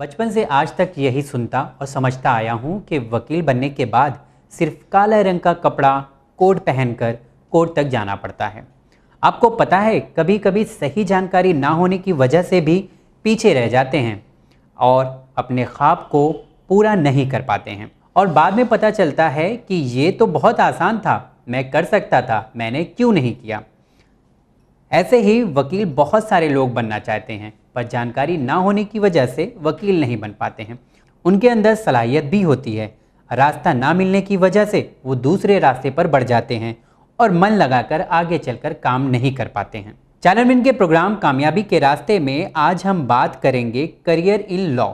बचपन से आज तक यही सुनता और समझता आया हूँ कि वकील बनने के बाद सिर्फ काले रंग का कपड़ा कोट पहनकर कोर्ट तक जाना पड़ता है आपको पता है कभी कभी सही जानकारी ना होने की वजह से भी पीछे रह जाते हैं और अपने ख्वाब को पूरा नहीं कर पाते हैं और बाद में पता चलता है कि ये तो बहुत आसान था मैं कर सकता था मैंने क्यों नहीं किया ऐसे ही वकील बहुत सारे लोग बनना चाहते हैं पर जानकारी ना होने की वजह से वकील नहीं बन पाते हैं उनके अंदर सलाहियत भी होती है रास्ता ना मिलने की वजह से वो दूसरे रास्ते पर बढ़ जाते हैं और मन लगाकर आगे चलकर काम नहीं कर पाते हैं चैनल के प्रोग्राम कामयाबी के रास्ते में आज हम बात करेंगे करियर इन लॉ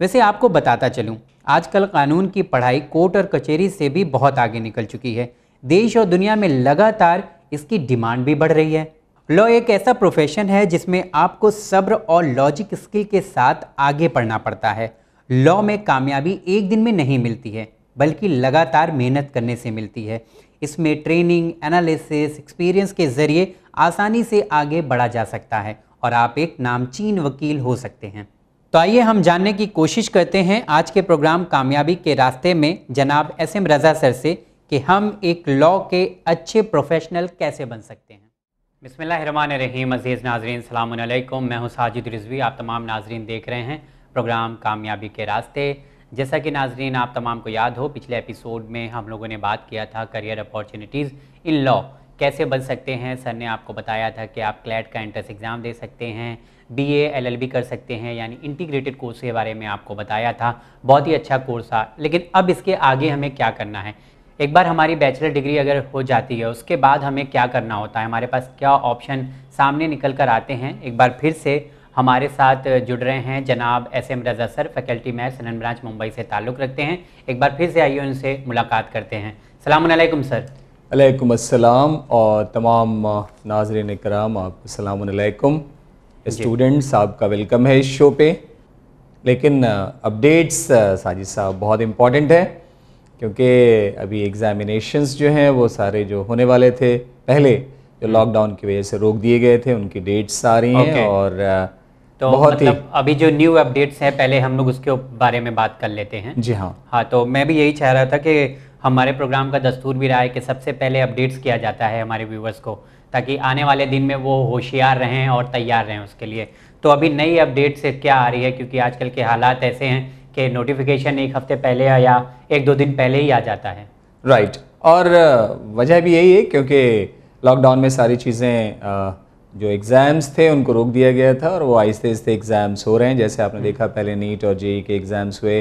वैसे आपको बताता चलूँ आजकल कानून की पढ़ाई कोर्ट और कचहरी से भी बहुत आगे निकल चुकी है देश और दुनिया में लगातार इसकी डिमांड भी बढ़ रही है लॉ एक ऐसा प्रोफेशन है जिसमें आपको सब्र और लॉजिक स्किल के साथ आगे पढ़ना पड़ता है लॉ में कामयाबी एक दिन में नहीं मिलती है बल्कि लगातार मेहनत करने से मिलती है इसमें ट्रेनिंग एनालिसिस एक्सपीरियंस के ज़रिए आसानी से आगे बढ़ा जा सकता है और आप एक नामचीन वकील हो सकते हैं तो आइए हम जानने की कोशिश करते हैं आज के प्रोग्राम कामयाबी के रास्ते में जनाब एस एम रज़ा सर से कि हम एक लॉ के अच्छे प्रोफेशनल कैसे बन सकते हैं बसमीम अज़ीज़ नाजरीन सलामकुम मैं हूँ साजिद रिजवी आप तमाम नाजरीन देख रहे हैं प्रोग्राम कामयाबी के रास्ते जैसा कि नाजरीन आप तमाम को याद हो पिछले एपिसोड में हम लोगों ने बात किया था करियर अपॉर्चुनिटीज़ इन लॉ कैसे बन सकते हैं सर ने आपको बताया था कि आप क्लैट का एंट्रेंस एग्ज़ाम दे सकते हैं B A L L B कर सकते हैं यानी इंटीग्रेटेड कोर्स के बारे में आपको बताया था बहुत ही अच्छा कोर्स था लेकिन अब इसके आगे हमें क्या करना है एक बार हमारी बैचलर डिग्री अगर हो जाती है उसके बाद हमें क्या करना होता है हमारे पास क्या ऑप्शन सामने निकल कर आते हैं एक बार फिर से हमारे साथ जुड़ रहे हैं जनाब S M Raza sir faculty math सनन ब्रांच मुंबई से ताल्लुक़ रखते हैं एक बार फिर से आइए उनसे मुलाकात करते हैं सलामकुम सर अलैकुम अस्सलाम और तमाम नाजरन कराम आपको सलामकुम स्टूडेंट्स आपका वेलकम है इस शो पे लेकिन अपडेट्स साजिद साहब बहुत इम्पॉर्टेंट है क्योंकि अभी एग्जामिनेशन जो हैं वो सारे जो होने वाले थे पहले जो लॉकडाउन हम्म। की वजह से रोक दिए गए थे उनकी डेट्स आ रही हैं और तो बहुत मतलब अभी जो न्यू अपडेट्स हैं पहले हम लोग उसके बारे में बात कर लेते हैं जी हाँ हाँ तो मैं भी यही चाह रहा था कि हमारे प्रोग्राम का दस्तूर भी रहा है कि सबसे पहले अपडेट्स किया जाता है हमारे व्यूवर्स को ताकि आने वाले दिन में वो होशियार रहें और तैयार रहें उसके लिए तो अभी नई अपडेट्स क्या आ रही है क्योंकि आजकल के हालात ऐसे हैं कि नोटिफिकेशन एक हफ्ते पहले या एक दो दिन पहले ही आ जाता है राइट right. और वजह भी यही है क्योंकि लॉकडाउन में सारी चीज़ें जो एग्ज़ाम्स थे उनको रोक दिया गया था और वो आहिस्ते आहिस्ते एग्ज़ाम्स हो रहे हैं जैसे आपने हम्म। देखा पहले नीट और जेई e के एग्ज़ाम्स हुए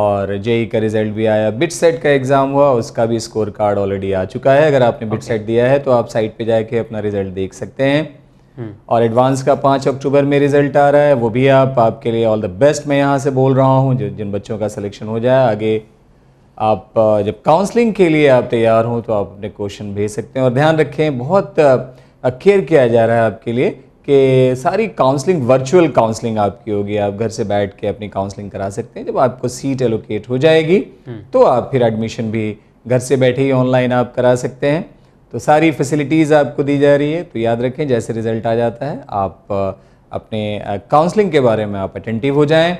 और जेई e का रिजल्ट भी आया बिट सेट का एग्ज़ाम हुआ उसका भी स्कोर कार्ड ऑलरेडी आ चुका है अगर आपने बिट okay. सेट दिया है तो आप साइट पे जाके अपना रिजल्ट देख सकते हैं हम्म। और एडवांस का पाँच अक्टूबर में रिजल्ट आ रहा है वो भी आप आपके लिए ऑल द बेस्ट मैं यहाँ से बोल रहा हूँ जिन बच्चों का सिलेक्शन हो जाए आगे आप जब काउंसलिंग के लिए आप तैयार हों तो आप अपने क्वेश्चन भेज सकते हैं और ध्यान रखें बहुत केयर किया जा रहा है आपके लिए कि सारी काउंसलिंग वर्चुअल काउंसलिंग आपकी होगी आप घर से बैठ के अपनी काउंसलिंग करा सकते हैं जब आपको सीट एलोकेट हो जाएगी हम्म। तो आप फिर एडमिशन भी घर से बैठे ही ऑनलाइन आप करा सकते हैं तो सारी फैसिलिटीज़ आपको दी जा रही है तो याद रखें जैसे रिज़ल्ट आ जाता है आप अपने काउंसलिंग के बारे में आप अटेंटिव हो जाएं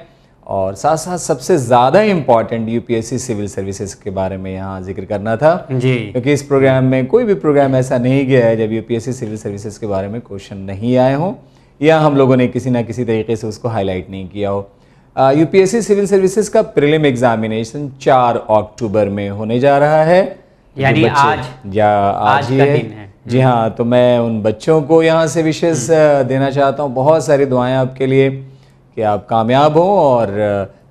और साथ साथ सबसे ज़्यादा इम्पॉर्टेंट यूपीएससी सिविल सर्विसेज के बारे में यहाँ जिक्र करना था जी क्योंकि इस प्रोग्राम में कोई भी प्रोग्राम ऐसा नहीं गया है जब यूपीएससी सिविल सर्विसेज के बारे में क्वेश्चन नहीं आए हों या हम लोगों ने किसी ना किसी तरीके से उसको हाईलाइट नहीं किया हो यूपीएससी सिविल सर्विसेज का प्रिलिम एग्जामिनेशन 4 अक्टूबर में होने जा रहा है यानी आज या आज, आज ही है, है। जी हाँ तो मैं उन बच्चों को यहाँ से विशेष हम्म। देना चाहता हूँ बहुत सारी दुआएं आपके लिए कि आप कामयाब हो और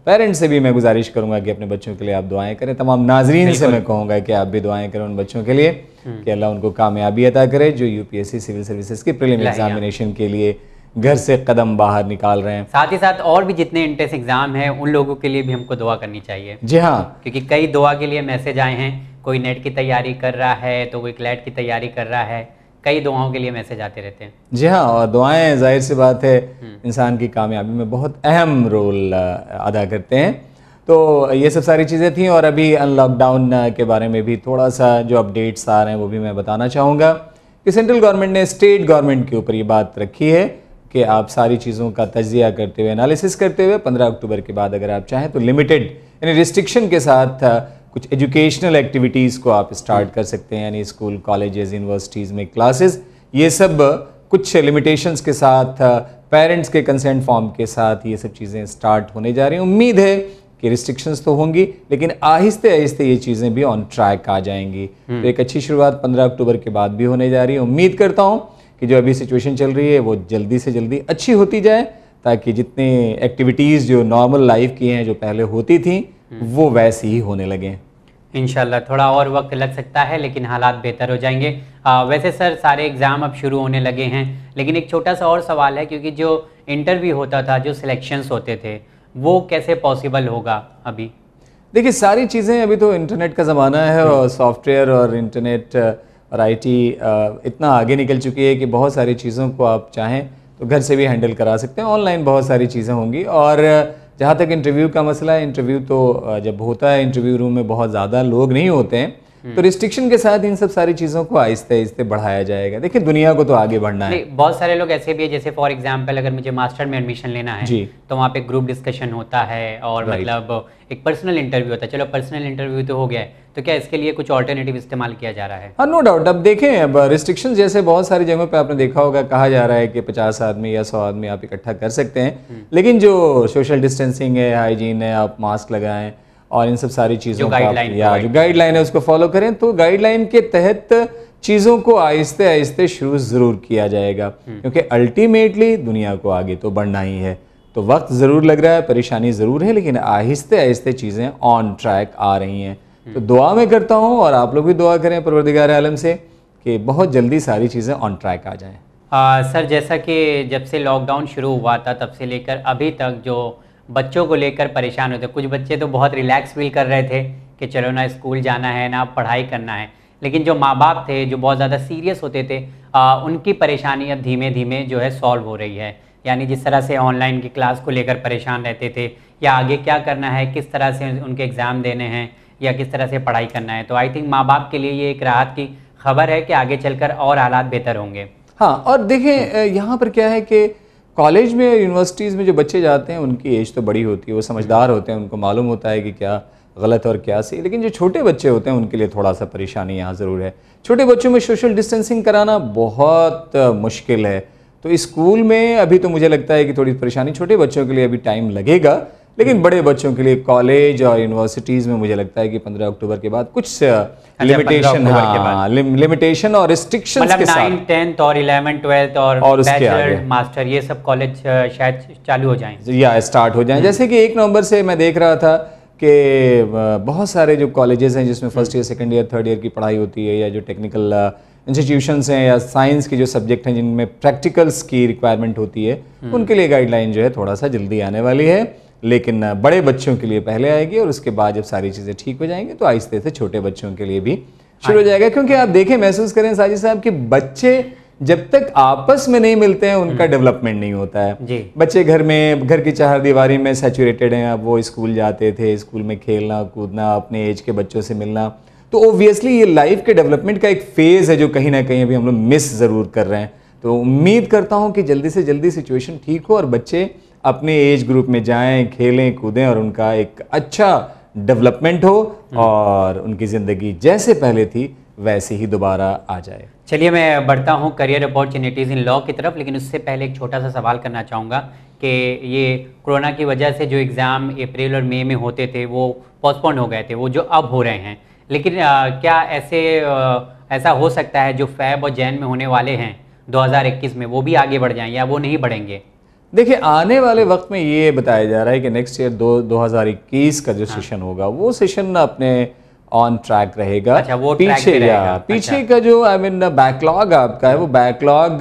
पेरेंट्स से भी मैं गुजारिश करूंगा कि अपने बच्चों के लिए आप दुआएं करें तमाम नाजरीन से मैं कहूँगा कि आप भी दुआएं करें उन बच्चों के लिए हम्म। कि अल्लाह उनको कामयाबी अदा करे जो यूपीएससी सिविल सर्विसेज की प्रीलिम एग्जामिनेशन के लिए घर से कदम बाहर निकाल रहे हैं साथ ही साथ और भी जितने इंट्रेंस एग्जाम हैं उन लोगों के लिए भी हमको दुआ करनी चाहिए जी हाँ क्योंकि कई दुआ के लिए मैसेज आए हैं कोई नेट की तैयारी कर रहा है तो कोई क्लैट की तैयारी कर रहा है कई दुआओं के लिए मैसेज आते रहते हैं जी हाँ और दुआएं जाहिर सी बात है हम्म। इंसान की कामयाबी में बहुत अहम रोल अदा करते हैं तो ये सब सारी चीज़ें थी और अभी अनलॉकडाउन के बारे में भी थोड़ा सा जो अपडेट्स आ रहे हैं वो भी मैं बताना चाहूँगा कि सेंट्रल गवर्नमेंट ने स्टेट गवर्नमेंट के ऊपर ये बात रखी है कि आप सारी चीज़ों का तजिया करते हुए एनालिसिस करते हुए 15 अक्टूबर के बाद अगर आप चाहें तो लिमिटेड यानी रिस्ट्रिक्शन के साथ कुछ एजुकेशनल एक्टिविटीज़ को आप स्टार्ट कर सकते हैं यानी स्कूल कॉलेजेस यूनिवर्सिटीज़ में क्लासेस ये सब uh, कुछ लिमिटेशंस के साथ पेरेंट्स uh, के कंसेंट फॉर्म के साथ ये सब चीज़ें स्टार्ट होने जा रही हैं उम्मीद है कि रिस्ट्रिक्शंस तो होंगी लेकिन आहिस्ते आहिस्ते ये चीज़ें भी ऑन ट्रैक आ जाएंगी हम्म। तो एक अच्छी शुरुआत 15 अक्टूबर के बाद भी होने जा रही है उम्मीद करता हूँ कि जो अभी सिचुएशन चल रही है वो जल्दी से जल्दी अच्छी होती जाए ताकि जितने एक्टिविटीज़ जो नॉर्मल लाइफ की हैं जो पहले होती थी हम्म। वो वैसे ही होने लगे इनशाला थोड़ा और वक्त लग सकता है लेकिन हालात बेहतर हो जाएंगे आ, वैसे सर सारे एग्ज़ाम अब शुरू होने लगे हैं लेकिन एक छोटा सा और सवाल है क्योंकि जो इंटरव्यू होता था जो सिलेक्शंस होते थे वो कैसे पॉसिबल होगा अभी देखिए सारी चीज़ें अभी तो इंटरनेट का ज़माना है हम्म। और सॉफ्टवेयर और इंटरनेट और आईटी इतना आगे निकल चुकी है कि बहुत सारी चीज़ों को आप चाहें तो घर से भी हैंडल करा सकते हैं ऑनलाइन बहुत सारी चीज़ें होंगी और जहाँ तक इंटरव्यू का मसला है इंटरव्यू तो जब होता है इंटरव्यू रूम में बहुत ज़्यादा लोग नहीं होते हैं तो रिस्ट्रिक्शन के साथ इन सब सारी चीज़ों को आहिस्ते आहिस्ते बढ़ाया जाएगा देखिए दुनिया को तो आगे बढ़ना है बहुत सारे लोग ऐसे भी है जैसे फॉर एग्जाम्पल अगर मुझे मास्टर में एडमिशन लेना है तो वहाँ पे ग्रुप डिस्कशन होता है और मतलब एक पर्सनल इंटरव्यू होता है चलो पर्सनल इंटरव्यू तो हो गया है तो क्या इसके लिए कुछ ऑल्टरनेटिव इस्तेमाल किया जा रहा है हाँ नो डाउट अब देखें अब रिस्ट्रिक्शन जैसे बहुत सारी जगहों पे आपने देखा होगा कहा जा रहा है कि पचास आदमी या सौ आदमी आप इकट्ठा कर सकते हैं हम्म। लेकिन जो सोशल डिस्टेंसिंग है हाइजीन है आप मास्क लगाएं और इन सब सारी चीज़ों का या जो गाइडलाइन है उसको फॉलो करें तो गाइडलाइन के तहत चीज़ों को आहिस्ते आहिस्ते शुरू ज़रूर किया जाएगा हम्म। क्योंकि अल्टीमेटली दुनिया को आगे तो बढ़ना ही है तो वक्त ज़रूर लग रहा है परेशानी ज़रूर है लेकिन आहिस्ते आहिस्ते चीज़ें ऑन ट्रैक आ रही हैं हम्म। तो दुआ में करता हूँ और आप लोग भी दुआ करें परवरदिगार आलम से कि बहुत जल्दी सारी चीज़ें ऑन ट्रैक आ जाए सर जैसा कि जब से लॉकडाउन शुरू हुआ था तब से लेकर अभी तक जो बच्चों को लेकर परेशान होते कुछ बच्चे तो बहुत रिलैक्स फील कर रहे थे कि चलो ना स्कूल जाना है ना पढ़ाई करना है लेकिन जो माँ बाप थे जो बहुत ज़्यादा सीरियस होते थे आ, उनकी परेशानी अब धीमे धीमे जो है सॉल्व हो रही है यानी जिस तरह से ऑनलाइन की क्लास को लेकर परेशान रहते थे या आगे क्या करना है किस तरह से उनके एग्ज़ाम देने हैं या किस तरह से पढ़ाई करना है तो आई थिंक माँ बाप के लिए ये एक राहत की खबर है कि आगे चलकर और हालात बेहतर होंगे हाँ और देखें यहाँ पर क्या है कि कॉलेज में यूनिवर्सिटीज़ में जो बच्चे जाते हैं उनकी एज तो बड़ी होती है वो समझदार होते हैं उनको मालूम होता है कि क्या गलत और क्या सही लेकिन जो छोटे बच्चे होते हैं उनके लिए थोड़ा सा परेशानी यहाँ ज़रूर है छोटे बच्चों में सोशल डिस्टेंसिंग कराना बहुत मुश्किल है तो स्कूल में अभी तो मुझे लगता है कि थोड़ी परेशानी छोटे बच्चों के लिए अभी टाइम लगेगा लेकिन बड़े बच्चों के लिए कॉलेज और यूनिवर्सिटीज़ में मुझे लगता है कि 15 अक्टूबर के बाद कुछ लिमिटेशन अच्छा, हाँ, लिमिटेशन और रिस्ट्रिक्शन मतलब टेंथ और इलेवन ट्वेल्थ और, और मास्टर ये सब कॉलेज शायद चालू हो जाए या स्टार्ट हो जाए हम्म। जैसे कि एक नवंबर से मैं देख रहा था कि बहुत सारे जो कॉलेजेस हैं जिसमें first year second year third year की पढ़ाई होती है या जो टेक्निकल इंस्टीट्यूशंस हैं या साइंस के जो सब्जेक्ट हैं जिनमें प्रैक्टिकल्स की रिक्वायरमेंट होती है हम्म। उनके लिए गाइडलाइन जो है थोड़ा सा जल्दी आने वाली है लेकिन बड़े बच्चों के लिए पहले आएगी और उसके बाद जब सारी चीज़ें ठीक हो जाएंगी तो आहिस्ते से छोटे बच्चों के लिए भी शुरू हो हाँ। जाएगा क्योंकि आप देखें महसूस करें साजिद साहब कि बच्चे जब तक आपस में नहीं मिलते हैं उनका हम्म। डेवलपमेंट नहीं होता है बच्चे घर में घर की चार दीवारी में सेचुरेटेड हैं अब वो स्कूल जाते थे स्कूल में खेलना कूदना अपने एज के बच्चों से मिलना तो ऑब्वियसली ये लाइफ के डेवलपमेंट का एक फेज़ है जो कहीं ना कहीं अभी हम लोग मिस ज़रूर कर रहे हैं तो उम्मीद करता हूँ कि जल्दी से जल्दी सिचुएशन ठीक हो और बच्चे अपने एज ग्रुप में जाएं खेलें कूदें और उनका एक अच्छा डेवलपमेंट हो और उनकी ज़िंदगी जैसे पहले थी वैसे ही दोबारा आ जाए चलिए मैं बढ़ता हूँ करियर अपॉर्चुनिटीज़ इन लॉ की तरफ लेकिन उससे पहले एक छोटा सा सवाल करना चाहूँगा कि ये कोरोना की वजह से जो एग्ज़ाम अप्रैल और मई में होते थे वो पोस्टपोन हो गए थे वो जो अब हो रहे हैं लेकिन आ, क्या ऐसे आ, ऐसा हो सकता है जो फैब और जैन में होने वाले हैं 2021 में वो भी आगे बढ़ जाएं या वो नहीं बढ़ेंगे देखिए आने वाले वक्त में ये बताया जा रहा है कि नेक्स्ट ईयर दो दो हज़ार इक्कीस का जो हाँ। सेशन होगा वो सेशन अपने ऑन ट्रैक रहेगा अच्छा, वो पीछे रहेगा। पीछे अच्छा। का जो आई मीन बैकलॉग आपका है वो बैकलॉग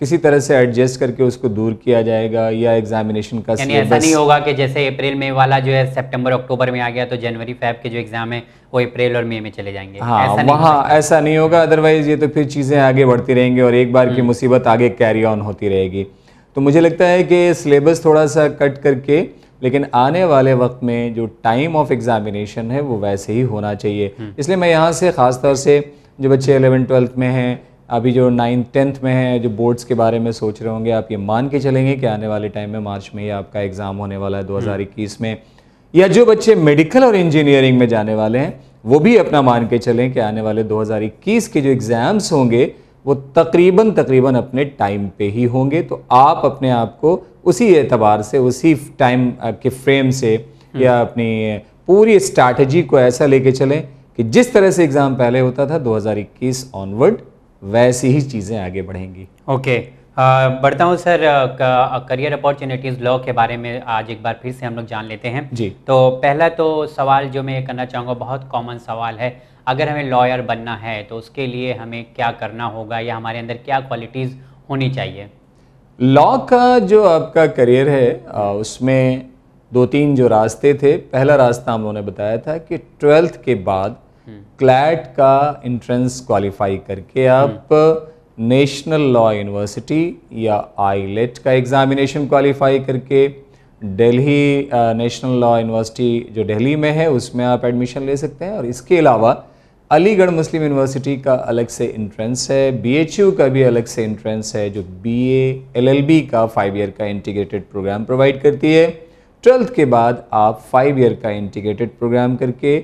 किसी तरह से एडजस्ट करके उसको दूर किया जाएगा या एग्जामिनेशन का यानी ऐसा नहीं होगा कि जैसे अप्रैल में वाला जो है सितंबर अक्टूबर में आ गया तो जनवरी फेब के जो एग्जाम है वो अप्रैल और मई में चले जाएंगे हाँ वहाँ ऐसा नहीं होगा अदरवाइज ये तो फिर चीज़ें आगे बढ़ती रहेंगी और एक बार की हम्म। मुसीबत आगे कैरी ऑन होती रहेगी तो मुझे लगता है कि सिलेबस थोड़ा सा कट करके लेकिन आने वाले वक्त में जो टाइम ऑफ एग्ज़ामिनेशन है वो वैसे ही होना चाहिए हम्म। इसलिए मैं यहाँ से ख़ास तौर से जो बच्चे एलेवन ट्वेल्थ में हैं अभी जो नाइन्थ टेंथ में हैं जो बोर्ड्स के बारे में सोच रहे होंगे आप ये मान के चलेंगे कि आने वाले टाइम में मार्च में ही आपका एग्ज़ाम होने वाला है हम्म। दो में या जो बच्चे मेडिकल और इंजीनियरिंग में जाने वाले हैं वो भी अपना मान के चलें कि आने वाले 2021 के जो एग्ज़ाम्स होंगे वो तकरीबन तकरीबन अपने टाइम पे ही होंगे तो आप अपने आप को उसी एतबार से उसी टाइम के फ्रेम से हम्म। या अपनी पूरी स्ट्रैटेजी को ऐसा लेके चलें कि जिस तरह से एग्ज़ाम पहले होता था 2021 ऑनवर्ड वैसी ही चीज़ें आगे बढ़ेंगी ओके okay. Uh, बढ़ता हूँ सर करियर अपॉर्चुनिटीज़ लॉ के बारे में आज एक बार फिर से हम लोग जान लेते हैं जी तो पहला तो सवाल जो मैं करना चाहूँगा बहुत कॉमन सवाल है अगर हमें लॉयर बनना है तो उसके लिए हमें क्या करना होगा या हमारे अंदर क्या क्वालिटीज़ होनी चाहिए लॉ का जो आपका करियर है उसमें दो तीन जो रास्ते थे पहला रास्ता हम लोगों ने बताया था कि ट्वेल्थ के बाद हम्म। क्लैट का इंट्रेंस क्वालिफाई करके आप नेशनल लॉ यूनिवर्सिटी या आईलेट e का एग्ज़ामिनेशन क्वालिफाई करके दिल्ली नेशनल लॉ यूनिवर्सिटी जो दिल्ली में है उसमें आप एडमिशन ले सकते हैं और इसके अलावा अलीगढ़ मुस्लिम यूनिवर्सिटी का अलग से इंट्रेंस है बीएचयू का भी अलग से इंट्रेंस है जो बीए एलएलबी का फाइव ईयर का इंटीग्रेटेड प्रोग्राम प्रोवाइड करती है ट्वेल्थ के बाद आप फाइव ईयर का इंटीग्रेटेड प्रोग्राम करके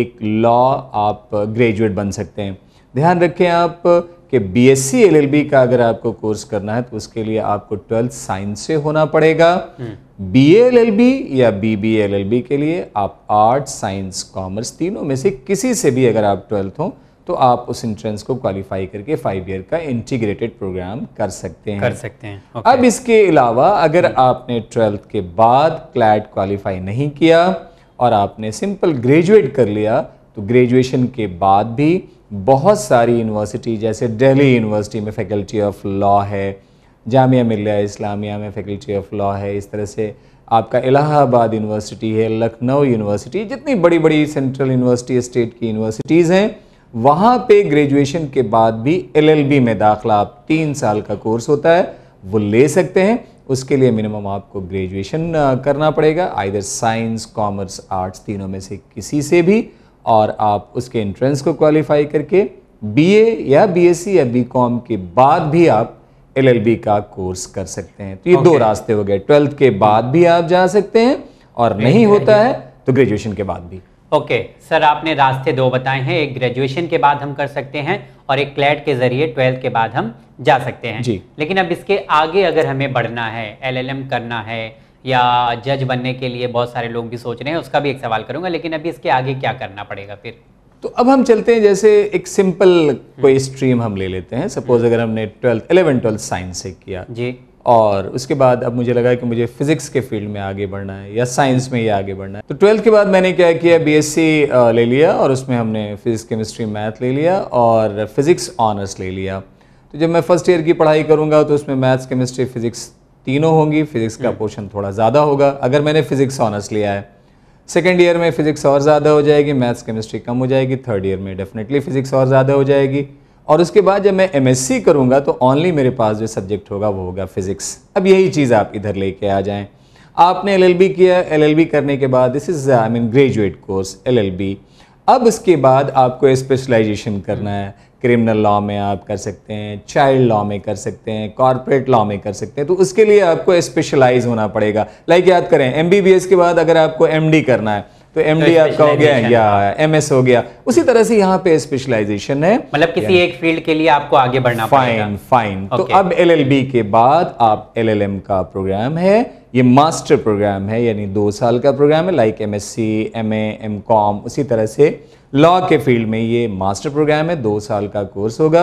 एक लॉ आप ग्रेजुएट बन सकते हैं ध्यान रखें आप कि बीएससी एलएलबी का अगर आपको कोर्स करना है तो उसके लिए आपको ट्वेल्थ साइंस से होना पड़ेगा हम्म। बी या बी के लिए आप आर्ट्स साइंस कॉमर्स तीनों में से किसी से भी अगर आप ट्वेल्थ हों तो आप उस इंट्रेंस को क्वालिफाई करके फाइव ईयर का इंटीग्रेटेड प्रोग्राम कर सकते हैं कर सकते हैं okay. अब इसके अलावा अगर आपने ट्वेल्थ के बाद क्लैट क्वालिफाई नहीं किया और आपने सिंपल ग्रेजुएट कर लिया तो ग्रेजुएशन के बाद भी बहुत सारी यूनिवर्सिटी जैसे दिल्ली यूनिवर्सिटी में फैकल्टी ऑफ लॉ है जामिया मिल्लिया इस्लामिया में फैकल्टी ऑफ लॉ है इस तरह से आपका इलाहाबाद यूनिवर्सिटी है लखनऊ यूनिवर्सिटी जितनी बड़ी बड़ी सेंट्रल यूनिवर्सिटी स्टेट की यूनिवर्सिटीज़ हैं वहाँ पे ग्रेजुएशन के बाद भी एलएलबी में दाखला आप तीन साल का कोर्स होता है वो ले सकते हैं उसके लिए मिनिमम आपको ग्रेजुएशन करना पड़ेगा आइधर साइंस कॉमर्स आर्ट्स तीनों में से किसी से भी और आप उसके एंट्रेंस को क्वालिफाई करके बीए या बीएससी या बीकॉम के बाद भी आप एलएलबी का कोर्स कर सकते हैं तो ये okay. दो रास्ते हो गए ट्वेल्थ के बाद भी आप जा सकते हैं और नहीं नहीं होता नहीं। है तो ग्रेजुएशन के बाद भी ओके okay, सर आपने रास्ते दो बताए हैं एक ग्रेजुएशन के बाद हम कर सकते हैं और एक क्लैट के जरिए ट्वेल्थ के बाद हम जा सकते हैं जी लेकिन अब इसके आगे अगर हमें बढ़ना है एलएलएम करना है या जज बनने के लिए बहुत सारे लोग भी सोच रहे हैं उसका भी एक सवाल करूंगा लेकिन अभी इसके आगे क्या करना पड़ेगा फिर तो अब हम चलते हैं जैसे एक सिंपल कोई स्ट्रीम हम ले लेते हैं सपोज हम्म। अगर हमने ट्वेल्थ एलेवन ट्वेल्थ साइंस से किया जी और उसके बाद अब मुझे लगा कि मुझे फिजिक्स के फील्ड में आगे बढ़ना है या साइंस में ही आगे बढ़ना है तो ट्वेल्थ के बाद मैंने क्या किया बीएससी ले लिया और उसमें हमने फिजिक्स केमिस्ट्री मैथ ले लिया और फिजिक्स ऑनर्स ले लिया तो जब मैं फर्स्ट ईयर की पढ़ाई करूँगा तो उसमें मैथ्स केमिस्ट्री फिजिक्स तीनों होंगी फिजिक्स का हम्म। पोर्शन थोड़ा ज़्यादा होगा अगर मैंने फिजिक्स ऑनर्स लिया है सेकेंड ईयर में फिज़िक्स और ज़्यादा हो जाएगी मैथ्स केमिस्ट्री कम हो जाएगी थर्ड ईयर में डेफिनेटली फिज़िक्स और ज़्यादा हो जाएगी और उसके बाद जब मैं एम एस करूँगा तो ऑनली मेरे पास जो सब्जेक्ट होगा वो होगा फिज़िक्स अब यही चीज़ आप इधर लेके आ जाएँ आपने एल किया एल करने के बाद this is I mean graduate course L अब इसके बाद आपको स्पेशलाइजेशन करना है क्रिमिनल लॉ में आप कर सकते हैं चाइल्ड लॉ में कर सकते हैं कॉरपोरेट लॉ में कर सकते हैं तो उसके लिए आपको स्पेशलाइज होना पड़ेगा लाइक याद करें एम के बाद अगर आपको एम करना है तो एम डी तो आपका हो गया या एम एस हो गया उसी तरह से यहाँ पे स्पेशलाइजेशन है मतलब किसी एक फील्ड के लिए आपको आगे बढ़ना फाइन फाइन तो अब एल एल बी के बाद आप एल एल एम का प्रोग्राम है ये मास्टर प्रोग्राम है यानी दो साल का प्रोग्राम है like M S C M A M com उसी तरह से लॉ के फील्ड में ये मास्टर प्रोग्राम है दो साल का कोर्स होगा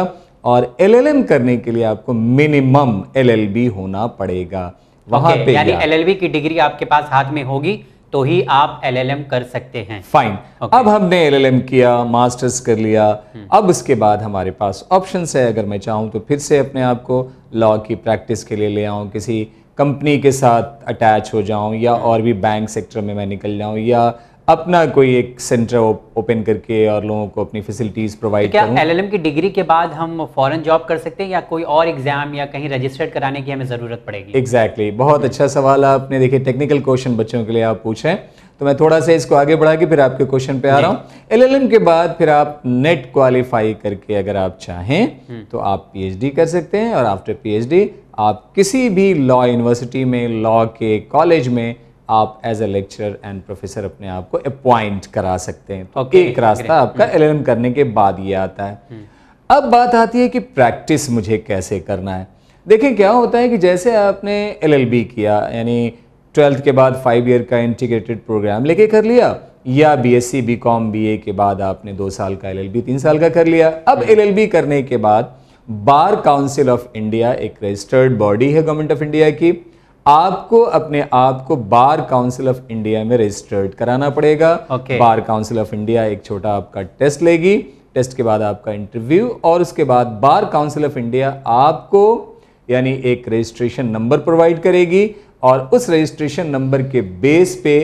और एलएलएम करने के लिए आपको मिनिमम एलएलबी होना पड़ेगा वहां okay, पे यानी एलएलबी की डिग्री आपके पास हाथ में होगी तो ही आप एलएलएम कर सकते हैं फाइन okay. अब हमने एलएलएम किया मास्टर्स कर लिया हम्म। अब उसके बाद हमारे पास ऑप्शन है अगर मैं चाहूँ तो फिर से अपने आप को लॉ की प्रैक्टिस के लिए ले आऊँ किसी कंपनी के साथ अटैच हो जाऊं या हम्म। और भी बैंक सेक्टर में मैं निकल जाऊं या अपना कोई एक सेंटर ओपन करके और लोगों को अपनी फैसिलिटीज प्रोवाइड क्या एलएलएम की डिग्री के बाद हम फॉरेन जॉब कर सकते हैं या कोई और एग्जाम या कहीं रजिस्टर्ड कराने की हमें ज़रूरत पड़ेगी एग्जैक्टली exactly. बहुत अच्छा सवाल आपने देखिए टेक्निकल क्वेश्चन बच्चों के लिए आप पूछें तो मैं थोड़ा सा इसको आगे बढ़ा के फिर आपके क्वेश्चन पे आ रहा हूँ एल के बाद फिर आप नेट क्वालिफाई करके अगर आप चाहें हम्म। तो आप पी कर सकते हैं और आफ्टर पी आप किसी भी लॉ यूनिवर्सिटी में लॉ के कॉलेज में आप as a lecturer and professor अपने आप को अपॉइंट करा सकते हैं तो okay, एक रास्ता आपका एल करने के बाद ये आता है hmm. अब बात आती है कि प्रैक्टिस मुझे कैसे करना है देखें क्या होता है कि जैसे आपने एल किया यानी ट्वेल्थ के बाद फाइव ईयर का इंटीग्रेटेड प्रोग्राम लेके कर लिया या कॉम बी ए के बाद आपने दो साल का बी तीन साल का कर लिया अब बी hmm. करने के बाद बार काउंसिल ऑफ इंडिया एक रजिस्टर्ड बॉडी है गवर्नमेंट ऑफ इंडिया की आपको अपने आप को बार काउंसिल ऑफ इंडिया में रजिस्टर्ड कराना पड़ेगा okay. Bar council of India एक छोटा आपका टेस्ट लेगी टेस्ट के बाद आपका इंटरव्यू और उसके बाद बार काउंसिल ऑफ इंडिया आपको यानी एक रजिस्ट्रेशन नंबर प्रोवाइड करेगी और उस रजिस्ट्रेशन नंबर के बेस पे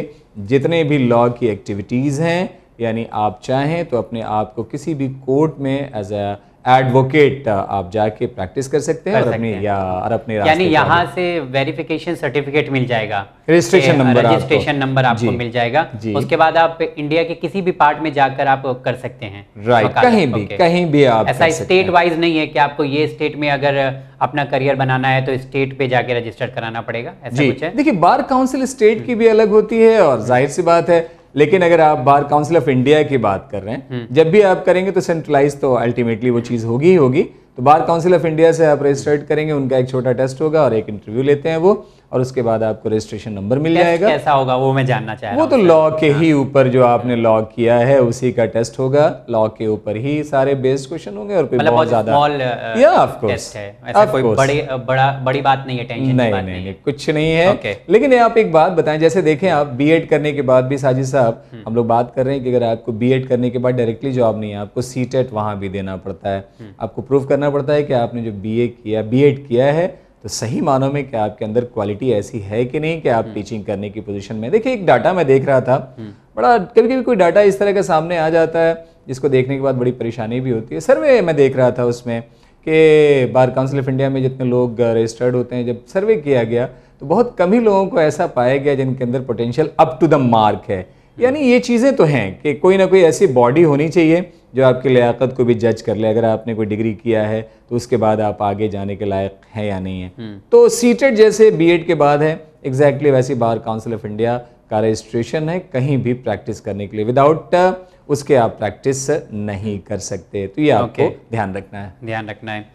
जितने भी लॉ की एक्टिविटीज़ हैं यानी आप चाहें तो अपने आप को किसी भी कोर्ट में एज अ एडवोकेट uh, आप जाके प्रैक्टिस कर सकते हैं और अपनी या और अपने यानी यहाँ से वेरिफिकेशन सर्टिफिकेट मिल जाएगा रजिस्ट्रेशन नंबर रजिस्ट्रेशन नंबर आपको मिल जाएगा उसके बाद आप इंडिया के किसी भी पार्ट में जाकर आप कर सकते हैं राइट कहीं भी कहीं भी आप ऐसा स्टेट वाइज नहीं है कि आपको ये स्टेट में अगर uh, अपना करियर बनाना है तो स्टेट पे जाके रजिस्टर कराना पड़ेगा ऐसा कुछ है देखिए बार काउंसिल स्टेट की भी अलग होती है और जाहिर सी बात है लेकिन अगर आप बार काउंसिल ऑफ इंडिया की बात कर रहे हैं हम्म। जब भी आप करेंगे तो सेंट्रलाइज तो अल्टीमेटली वो चीज़ होगी ही होगी तो बार काउंसिल ऑफ इंडिया से आप रजिस्टर्ड करेंगे उनका एक छोटा टेस्ट होगा और एक इंटरव्यू लेते हैं वो और उसके बाद आपको रजिस्ट्रेशन नंबर मिल जाएगा कैसा होगा वो मैं जानना चाहता हूँ वो तो लॉ के हाँ। ही ऊपर जो आपने लॉ किया है उसी का टेस्ट होगा लॉ के ऊपर ही सारे बेस्ड क्वेश्चन होंगे और मतलब बहुत ज्यादा या ऑफ कोर्स ऐसा कोई बड़े uh, बड़ा बड़ी बात नहीं है टेंशन नहीं, बात नहीं, नहीं, नहीं कुछ नहीं है लेकिन आप एक बात बताएं जैसे देखें आप बी करने के बाद भी साजिद साहब हम्म। हम लोग बात कर रहे हैं कि अगर आपको बी करने के बाद डायरेक्टली जॉब नहीं है आपको सी टेट भी देना पड़ता है हम्म। आपको प्रूव करना पड़ता है कि आपने जो बी किया बी किया है तो सही मानों में क्या आपके अंदर क्वालिटी ऐसी है कि नहीं कि आप टीचिंग हम्म। करने की पोजीशन में देखिए एक डाटा मैं देख रहा था हम्म। बड़ा कभी कभी कोई डाटा इस तरह का सामने आ जाता है जिसको देखने के बाद बड़ी परेशानी भी होती है सर्वे मैं देख रहा था उसमें कि बार काउंसिल ऑफ इंडिया में जितने लोग रजिस्टर्ड होते हैं जब सर्वे किया गया तो बहुत कम ही लोगों को ऐसा पाया गया जिनके अंदर potential up to the mark है हम्म। यानी ये चीज़ें तो हैं कि कोई ना कोई ऐसी बॉडी होनी चाहिए जो आपकी लियाकत को भी जज कर ले अगर आपने कोई डिग्री किया है तो उसके बाद आप आगे जाने के लायक हैं या नहीं है हम्म। तो सीटेड जैसे बीएड के बाद है एग्जैक्टली exactly वैसे बार काउंसिल ऑफ इंडिया का रजिस्ट्रेशन है कहीं भी प्रैक्टिस करने के लिए विदाउट uh, उसके आप प्रैक्टिस नहीं कर सकते तो ये आपको okay. ध्यान रखना है ध्यान रखना है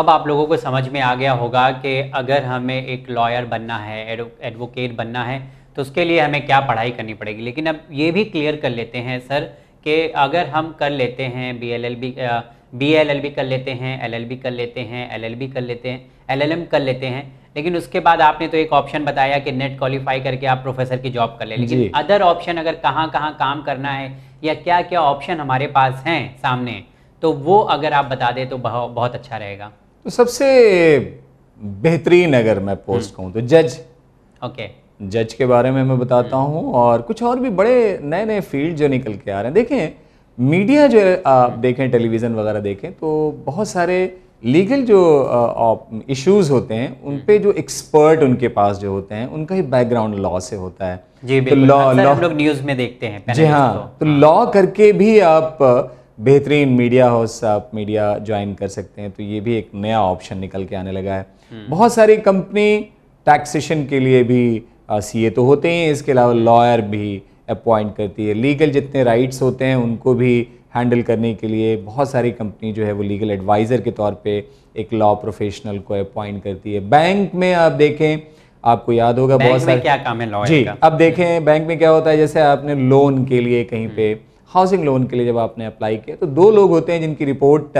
अब आप लोगों को समझ में आ गया होगा कि अगर हमें एक लॉयर बनना है एडवोकेट बनना है तो उसके लिए हमें क्या पढ़ाई करनी पड़ेगी लेकिन अब ये भी क्लियर कर लेते हैं सर कि अगर हम कर लेते हैं B L L B B L L B कर लेते हैं एल एल बी कर लेते हैं एल एल बी कर लेते हैं एल एल एम कर लेते हैं लेकिन उसके बाद आपने तो एक ऑप्शन बताया कि नेट क्वालिफाई करके आप प्रोफेसर की जॉब कर ले लेकिन अदर ऑप्शन अगर कहाँ कहाँ काम करना है या क्या क्या ऑप्शन हमारे पास हैं सामने तो वो अगर आप बता दें तो बहुत बहुत अच्छा रहेगा तो सबसे बेहतरीन अगर मैं पोस्ट हम्म। कहूँ तो जज ओके okay. जज के बारे में मैं बताता हम्म। हूँ और कुछ और भी बड़े नए नए फील्ड जो निकल के आ रहे हैं देखें मीडिया जो आप हम्म। देखें टेलीविज़न वगैरह देखें तो बहुत सारे लीगल जो इश्यूज होते हैं उन पे हम्म। जो एक्सपर्ट उनके पास जो होते हैं उनका ही बैकग्राउंड लॉ से होता है जी तो लॉ लॉ लोग न्यूज़ में देखते हैं जी हाँ तो हाँ। लॉ करके भी आप बेहतरीन मीडिया हाउस आप मीडिया ज्वाइन कर सकते हैं तो ये भी एक नया ऑप्शन निकल के आने लगा है बहुत सारी कंपनी टैक्सेशन के लिए भी सी ए तो होते ही इसके अलावा लॉयर भी अपॉइंट करती है लीगल जितने राइट्स होते हैं उनको भी हैंडल करने के लिए बहुत सारी कंपनी जो है वो लीगल एडवाइज़र के तौर पे एक लॉ प्रोफेशनल को अपॉइंट करती है बैंक में आप देखें आपको याद होगा बहुत सारे क्या काम है लॉयर जी का? अब देखें बैंक में क्या होता है जैसे आपने लोन के लिए कहीं पे हाउसिंग हम्म। लोन के लिए जब आपने अप्लाई किया तो दो लोग होते हैं जिनकी रिपोर्ट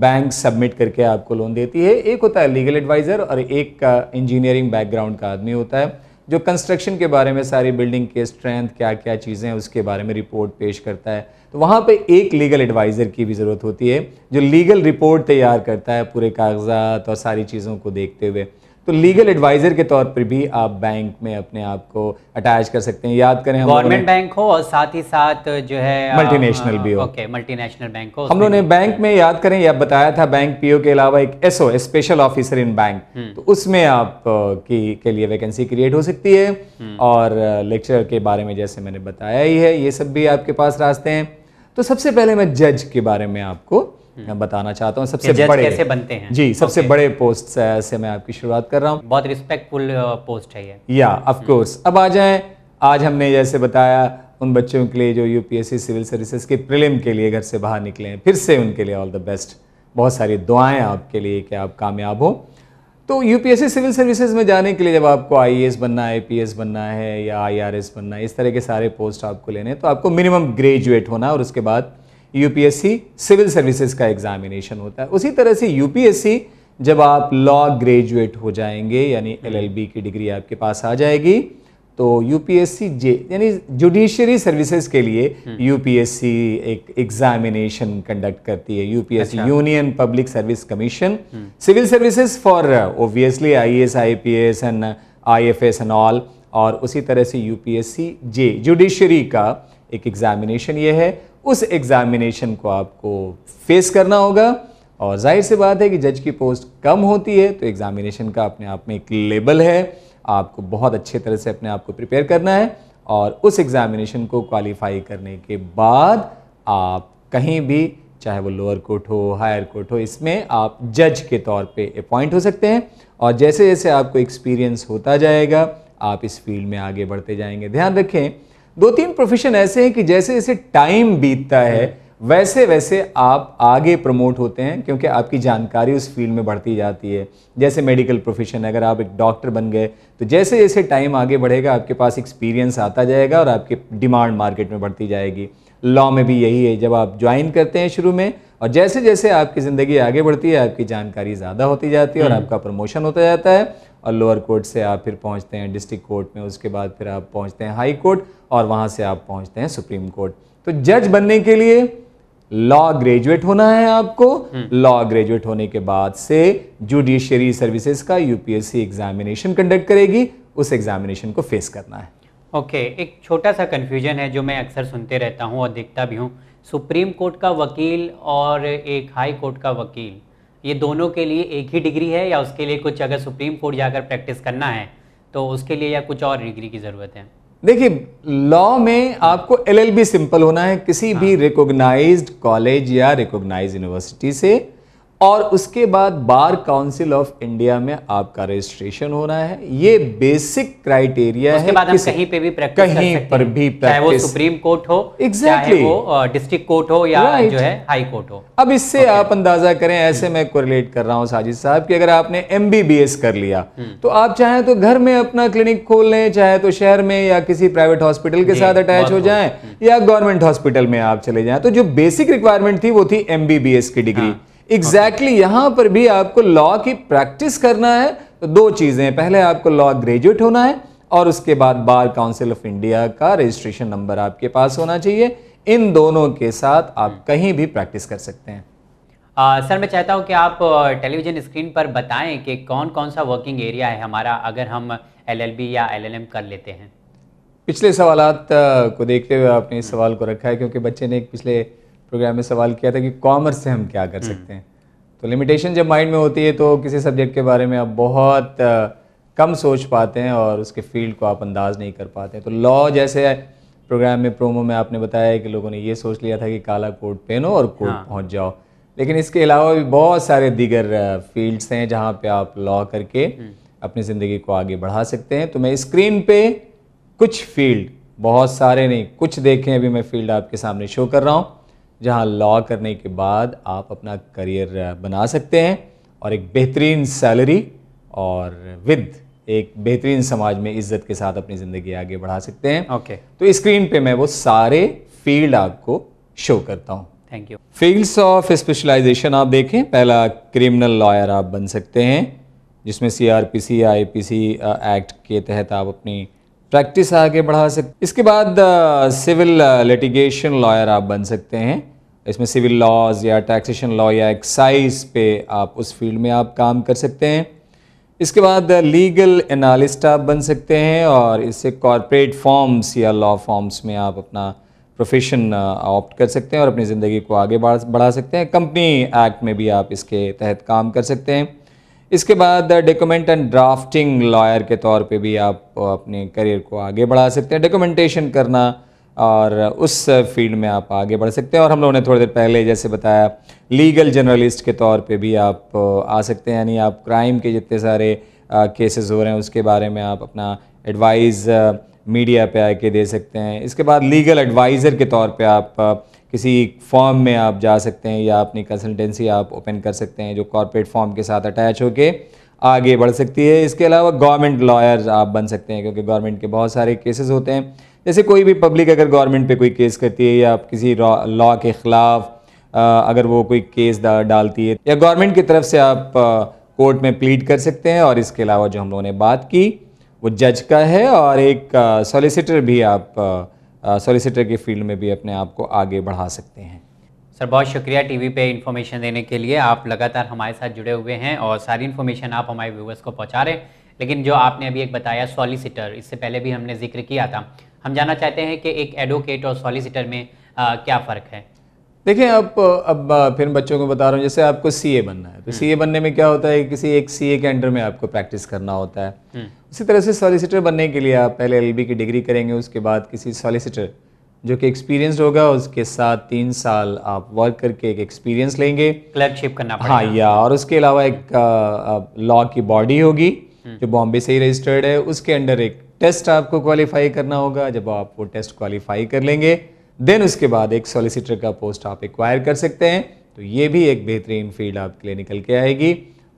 बैंक सबमिट करके आपको लोन देती है एक होता है लीगल एडवाइज़र और एक इंजीनियरिंग बैकग्राउंड का आदमी होता है जो कंस्ट्रक्शन के बारे में सारी बिल्डिंग के स्ट्रेंथ क्या क्या चीज़ें हैं उसके बारे में रिपोर्ट पेश करता है तो वहाँ पे एक लीगल एडवाइज़र की भी ज़रूरत होती है जो लीगल रिपोर्ट तैयार करता है पूरे कागजात और सारी चीज़ों को देखते हुए तो लीगल एडवाइजर के तौर पर भी आप बैंक में अपने आप को अटैच कर सकते हैं याद करें गवर्नमेंट बैंक हो और साथ ही साथ जो है मल्टीनेशनल भी हो ओके मल्टीनेशनल बैंक हो हम लोगों ने बैंक में याद करें या बताया था बैंक पीओ के अलावा एक SO special officer in bank तो उसमें आप की के लिए वैकेंसी क्रिएट हो सकती है हम्म। और लेक्चर के बारे में जैसे मैंने बताया ही है ये सब भी आपके पास रास्ते हैं तो सबसे पहले मैं जज के बारे में आपको मैं बताना चाहता हूँ सबसे बड़े कैसे बनते हैं जी सबसे okay. बड़े पोस्ट से मैं आपकी शुरुआत कर रहा हूँ बहुत रिस्पेक्टफुल पोस्ट uh, है ये या ऑफ कोर्स अब आ जाए आज हमने जैसे बताया उन बच्चों के लिए जो यूपीएससी सिविल सर्विसेज के प्रिलिम के लिए घर से बाहर निकले हैं फिर से उनके लिए ऑल द बेस्ट बहुत सारी दुआएं आपके लिए कि आप कामयाब हो तो यूपीएससी सिविल सर्विसेज में जाने के लिए जब आपको आई बनना है आईपीएस बनना है या आई बनना है इस तरह के सारे पोस्ट आपको लेने हैं तो आपको मिनिमम ग्रेजुएट होना और उसके बाद यूपीएससी सिविल सर्विसेज का एग्जामिनेशन होता है उसी तरह से यूपीएससी जब आप लॉ ग्रेजुएट हो जाएंगे यानी एलएलबी हम्म। की डिग्री आपके पास आ जाएगी तो यूपीएससी जे यानी जुडिशरी सर्विसेज के लिए यूपीएससी हम्म। एक एग्जामिनेशन कंडक्ट करती है UPSC union public service commission civil services for obviously IAS IPS and IFS and all और उसी तरह से यूपीएससी जे जुडिशरी का एक एग्जामिनेशन ये है उस एग्ज़ामिनेशन को आपको फेस करना होगा और जाहिर सी बात है कि जज की पोस्ट कम होती है तो एग्ज़ामिनेशन का अपने आप में एक लेबल है आपको बहुत अच्छे तरह से अपने आप को प्रिपेयर करना है और उस एग्ज़ामिनेशन को क्वालिफाई करने के बाद आप कहीं भी चाहे वो लोअर कोर्ट हो हायर कोर्ट हो इसमें आप जज के तौर पे अपॉइंट हो सकते हैं और जैसे जैसे आपको एक्सपीरियंस होता जाएगा आप इस फील्ड में आगे बढ़ते जाएंगे ध्यान रखें दो तीन प्रोफेशन ऐसे हैं कि जैसे जैसे टाइम बीतता है वैसे वैसे आप आगे प्रमोट होते हैं क्योंकि आपकी जानकारी उस फील्ड में बढ़ती जाती है जैसे मेडिकल प्रोफेशन अगर आप एक डॉक्टर बन गए तो जैसे जैसे टाइम आगे बढ़ेगा आपके पास एक्सपीरियंस आता जाएगा और आपकी डिमांड मार्केट में बढ़ती जाएगी लॉ में भी यही है जब आप ज्वाइन करते हैं शुरू में और जैसे जैसे आपकी ज़िंदगी आगे बढ़ती है आपकी जानकारी ज़्यादा होती जाती है और हम्म। आपका प्रमोशन होता जाता है और लोअर कोर्ट से आप फिर पहुंचते हैं डिस्ट्रिक्ट कोर्ट में उसके बाद फिर आप पहुंचते हैं हाई कोर्ट और वहां से आप पहुंचते हैं सुप्रीम कोर्ट तो जज बनने के लिए लॉ ग्रेजुएट होना है आपको लॉ हम्म। ग्रेजुएट होने के बाद से जुडिशियरी सर्विसेज का यूपीएससी एग्जामिनेशन कंडक्ट करेगी उस एग्जामिनेशन को फेस करना है ओके okay, एक छोटा सा कन्फ्यूजन है जो मैं अक्सर सुनते रहता हूँ और देखता भी हूँ सुप्रीम कोर्ट का वकील और एक हाई कोर्ट का वकील ये दोनों के लिए एक ही डिग्री है या उसके लिए कुछ अगर सुप्रीम कोर्ट जाकर प्रैक्टिस करना है तो उसके लिए या कुछ और डिग्री की ज़रूरत है देखिए लॉ में आपको एलएलबी सिंपल होना है किसी हाँ। भी रिकॉग्नाइज्ड कॉलेज या रिकॉग्नाइज्ड यूनिवर्सिटी से और उसके बाद बार काउंसिल ऑफ इंडिया में आपका रजिस्ट्रेशन होना है ये बेसिक क्राइटेरिया है बाद हम कहीं पे भी प्रैक्टिस कहीं कर सकते पर भी चाहे वो सुप्रीम कोर्ट हो एग्जैक्टली exactly. वो डिस्ट्रिक्ट कोर्ट हो या right. जो है हाई कोर्ट हो अब इससे okay. आप अंदाजा करें ऐसे मैं कोरिलेट कर रहा हूँ साजिद साहब कि अगर आपने एम कर लिया हम्म। तो आप चाहे तो घर में अपना क्लिनिक खोल लें चाहे तो शहर में या किसी प्राइवेट हॉस्पिटल के साथ अटैच हो जाए या गवर्नमेंट हॉस्पिटल में आप चले जाए तो जो बेसिक रिक्वायरमेंट थी वो थी एम की डिग्री एग्जैक्टली exactly यहाँ पर भी आपको लॉ की प्रैक्टिस करना है तो दो चीज़ें पहले आपको लॉ ग्रेजुएट होना है और उसके बाद बार काउंसिल ऑफ इंडिया का रजिस्ट्रेशन नंबर आपके पास होना चाहिए इन दोनों के साथ आप हम्म। कहीं भी प्रैक्टिस कर सकते हैं आ, सर मैं चाहता हूँ कि आप टेलीविज़न स्क्रीन पर बताएं कि कौन कौन सा वर्किंग एरिया है हमारा अगर हम एलएलबी या एलएलएम कर लेते हैं पिछले सवाल को देखते हुए आपने इस हम्म। सवाल को रखा है क्योंकि बच्चे ने एक पिछले प्रोग्राम में सवाल किया था कि कॉमर्स से हम क्या कर हम्म। सकते हैं तो लिमिटेशन जब माइंड में होती है तो किसी सब्जेक्ट के बारे में आप बहुत कम सोच पाते हैं और उसके फील्ड को आप अंदाज नहीं कर पाते हैं तो लॉ जैसे प्रोग्राम में प्रोमो में आपने बताया कि लोगों ने ये सोच लिया था कि काला कोट पहनो और कोट हाँ। पहुंच जाओ लेकिन इसके अलावा भी बहुत सारे दीगर फील्ड्स हैं जहाँ पे आप लॉ करके हम्म। अपनी ज़िंदगी को आगे बढ़ा सकते हैं तो मैं स्क्रीन पे कुछ फील्ड बहुत सारे नहीं कुछ देखें अभी मैं फील्ड आपके सामने शो कर रहा हूँ जहां लॉ करने के बाद आप अपना करियर बना सकते हैं और एक बेहतरीन सैलरी और विद एक बेहतरीन समाज में इज्जत के साथ अपनी ज़िंदगी आगे बढ़ा सकते हैं ओके okay. तो स्क्रीन पे मैं वो सारे फील्ड आपको शो करता हूँ thank you fields of specialisation आप देखें पहला क्रिमिनल लॉयर आप बन सकते हैं जिसमें C R P C I P C act के तहत आप अपनी प्रैक्टिस आगे बढ़ा सकते इसके बाद सिविल लिटिगेशन लॉयर आप बन सकते हैं इसमें सिविल लॉज या टैक्सेशन लॉ या एक्साइज पे आप उस फील्ड में आप काम कर सकते हैं इसके बाद लीगल एनालिस्ट आप बन सकते हैं और इससे कॉरपोरेट फॉर्म्स या लॉ फॉर्म्स में आप अपना प्रोफेशन ऑप्ट कर सकते हैं और अपनी ज़िंदगी को आगे बढ़ा सकते हैं कंपनी एक्ट में भी आप इसके तहत काम कर सकते हैं इसके बाद डॉक्यूमेंट एंड ड्राफ्टिंग लॉयर के तौर पे भी आप अपने करियर को आगे बढ़ा सकते हैं डॉक्यूमेंटेशन करना और उस फील्ड में आप आगे बढ़ सकते हैं और हम लोगों ने थोड़ी देर पहले जैसे बताया लीगल जर्नलिस्ट के तौर पे भी आप आ सकते हैं यानी आप क्राइम के जितने सारे केसेस हो रहे हैं उसके बारे में आप अपना एडवाइस मीडिया पे आके दे सकते हैं इसके बाद लीगल एडवाइज़र के तौर पे आप किसी फॉर्म में आप जा सकते हैं या अपनी कंसल्टेंसी आप ओपन कर सकते हैं जो कॉरपोरेट फॉर्म के साथ अटैच होकर आगे बढ़ सकती है इसके अलावा गवर्नमेंट लॉयर्स आप बन सकते हैं क्योंकि गवर्नमेंट के बहुत सारे केसेस होते हैं जैसे कोई भी पब्लिक अगर गवर्नमेंट पे कोई केस करती है या किसी लॉ के ख़िलाफ़ अगर वो कोई केस डालती है या गवर्नमेंट की तरफ से आप कोर्ट में प्लीड कर सकते हैं और इसके अलावा जो हम लोगों ने बात की वो जज का है और एक सॉलिसिटर भी आप सॉलिसिटर के फील्ड में भी अपने आप को आगे बढ़ा सकते हैं सर बहुत शुक्रिया टीवी पे इन्फॉर्मेशन देने के लिए आप लगातार हमारे साथ जुड़े हुए हैं और सारी इन्फॉर्मेशन आप हमारे व्यूवर्स को पहुंचा रहे हैं लेकिन जो आपने अभी एक बताया सॉलिसिटर इससे पहले भी हमने जिक्र किया था हम जानना चाहते हैं कि एक एडवोकेट और सॉलिसिटर में आ, क्या फ़र्क है देखें आप अब फिर बच्चों को बता रहा हूँ जैसे आपको सीए बनना है तो सीए हम्म। बनने में क्या होता है किसी एक सीए के अंडर में आपको प्रैक्टिस करना होता है हम्म। उसी तरह से सॉलिसिटर बनने के लिए आप पहले एलएलबी की डिग्री करेंगे उसके बाद किसी सॉलिसिटर जो कि एक्सपीरियंस होगा उसके साथ तीन साल आप वर्क करके एक एक्सपीरियंस लेंगे क्लर्कशिप करना हाँ या और उसके अलावा एक लॉ की बॉडी होगी हम्म। जो बॉम्बे से ही रजिस्टर्ड है उसके अंडर एक टेस्ट आपको क्वालिफाई करना होगा जब आप वो टेस्ट क्वालिफाई कर लेंगे देन उसके बाद एक सॉलिसिटर का पोस्ट आप एक्वायर कर सकते हैं तो ये भी एक बेहतरीन फील्ड आपके लिए निकल के आएगी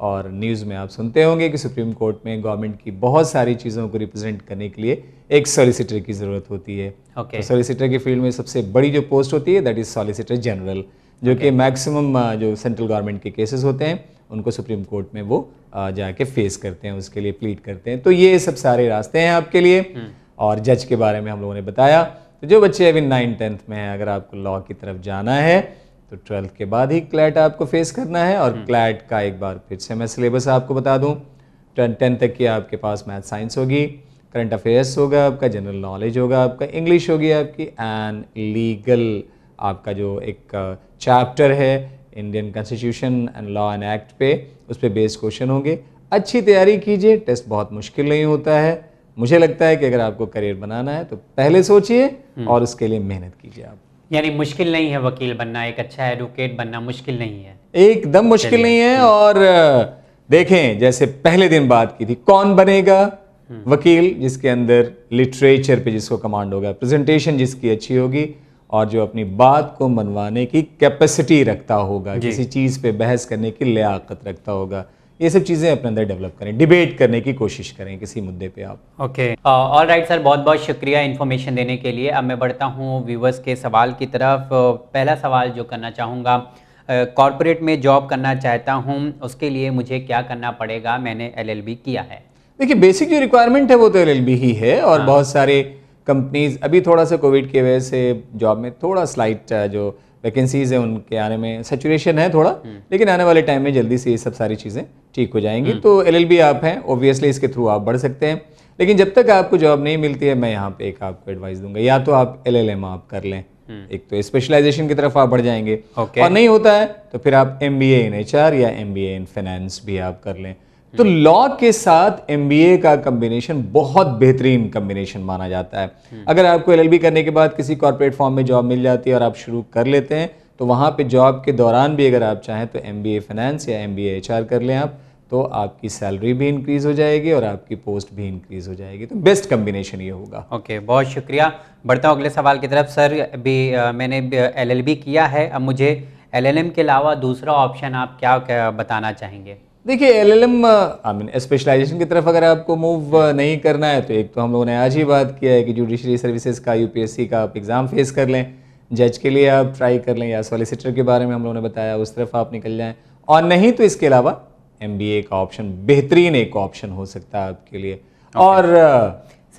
और न्यूज़ में आप सुनते होंगे कि सुप्रीम कोर्ट में गवर्नमेंट की बहुत सारी चीज़ों को रिप्रेजेंट करने के लिए एक सॉलिसिटर की ज़रूरत होती है okay. तो की फील्ड में सबसे बड़ी जो पोस्ट होती है दैट इज़ सॉलिसिटर जनरल जो okay. कि मैक्सिमम जो सेंट्रल गवर्नमेंट के केसेस होते हैं उनको सुप्रीम कोर्ट में वो जाके फेस करते हैं उसके लिए प्लीट करते हैं तो ये सब सारे रास्ते हैं आपके लिए hmm. और जज के बारे में हम लोगों ने बताया तो जो बच्चे अभी नाइन टेंथ में हैं अगर आपको लॉ की तरफ जाना है तो ट्वेल्थ के बाद ही क्लैट आपको फेस करना है और हम्म। क्लैट का एक बार फिर से मैं सिलेबस आपको बता दूँ टेंथ तक की आपके पास मैथ साइंस होगी करंट अफेयर्स होगा आपका जनरल नॉलेज होगा आपका इंग्लिश होगी आपकी एंड लीगल आपका जो एक चैप्टर है Indian constitution and law and act पे उस पर बेस्ड क्वेश्चन होंगे अच्छी तैयारी कीजिए टेस्ट बहुत मुश्किल नहीं होता है मुझे लगता है कि अगर आपको करियर बनाना है तो पहले सोचिए हम्म। और उसके लिए मेहनत कीजिए आप यानी मुश्किल नहीं है वकील बनना एक अच्छा एडवोकेट बनना मुश्किल नहीं है एकदम मुश्किल नहीं है हम्म। और देखें जैसे पहले दिन बात की थी कौन बनेगा हम्म। वकील जिसके अंदर लिटरेचर पे जिसको कमांड होगा प्रेजेंटेशन जिसकी अच्छी होगी और जो अपनी बात को मनवाने की कैपेसिटी रखता होगा किसी चीज़ पे बहस करने की लियाकत रखता होगा ये सब चीज़ें अपने अंदर डेवलप करें डिबेट करने की कोशिश करें किसी मुद्दे पे आप ओके ऑल राइट सर बहुत बहुत शुक्रिया इन्फॉर्मेशन देने के लिए अब मैं बढ़ता हूँ व्यूवर्स के सवाल की तरफ uh, पहला सवाल जो करना चाहूँगा कॉरपोरेट uh, में जॉब करना चाहता हूँ उसके लिए मुझे क्या करना पड़ेगा मैंने एल किया है देखिए बेसिक जो रिक्वायरमेंट है वो तो एल ही है और हाँ। बहुत सारे कंपनीज अभी थोड़ा सा कोविड की वजह से जॉब में थोड़ा स्लाइट uh, जो वैकेंसीज़ हैं उनके आने में सेचुरेशन है थोड़ा हम्म। लेकिन आने वाले टाइम में जल्दी से ये सब सारी चीज़ें ठीक हो जाएंगी हम्म। तो एल आप हैं ओबियसली इसके थ्रू आप बढ़ सकते हैं लेकिन जब तक आपको जॉब नहीं मिलती है मैं यहाँ पे एक आपको एडवाइस दूंगा या तो आप एल आप कर लें हम्म। एक तो स्पेशलाइजेशन की तरफ आप बढ़ जाएंगे okay. और नहीं होता है तो फिर आप M B A in H R या M B A in finance भी आप कर लें तो लॉ के साथ एम का कम्बिनेशन बहुत बेहतरीन कम्बिनेशन माना जाता है अगर आपको एल करने के बाद किसी कॉरपोरेट फॉर्म में जॉब मिल जाती है और आप शुरू कर लेते हैं तो वहाँ पे जॉब के दौरान भी अगर आप चाहें तो एम फाइनेंस या एम बी कर लें आप तो आपकी सैलरी भी इंक्रीज़ हो जाएगी और आपकी पोस्ट भी इंक्रीज़ हो जाएगी तो बेस्ट कम्बिनेशन ये होगा ओके okay, बहुत शुक्रिया बढ़ता हूँ अगले सवाल की तरफ सर अभी मैंने एलएलबी किया है अब मुझे एलएलएम के अलावा दूसरा ऑप्शन आप क्या बताना चाहेंगे देखिए L L M I mean specialization की तरफ अगर आपको मूव नहीं करना है तो एक तो हम लोगों ने आज ही बात किया है कि जुडिशरी सर्विसेज का यूपीएससी का आप एग्ज़ाम फेस कर लें जज के लिए आप ट्राई कर लें या सॉलिसिटर के बारे में हम लोगों ने बताया उस तरफ आप निकल जाएँ और नहीं तो इसके अलावा एम का ऑप्शन बेहतरीन एक ऑप्शन हो सकता है आपके लिए और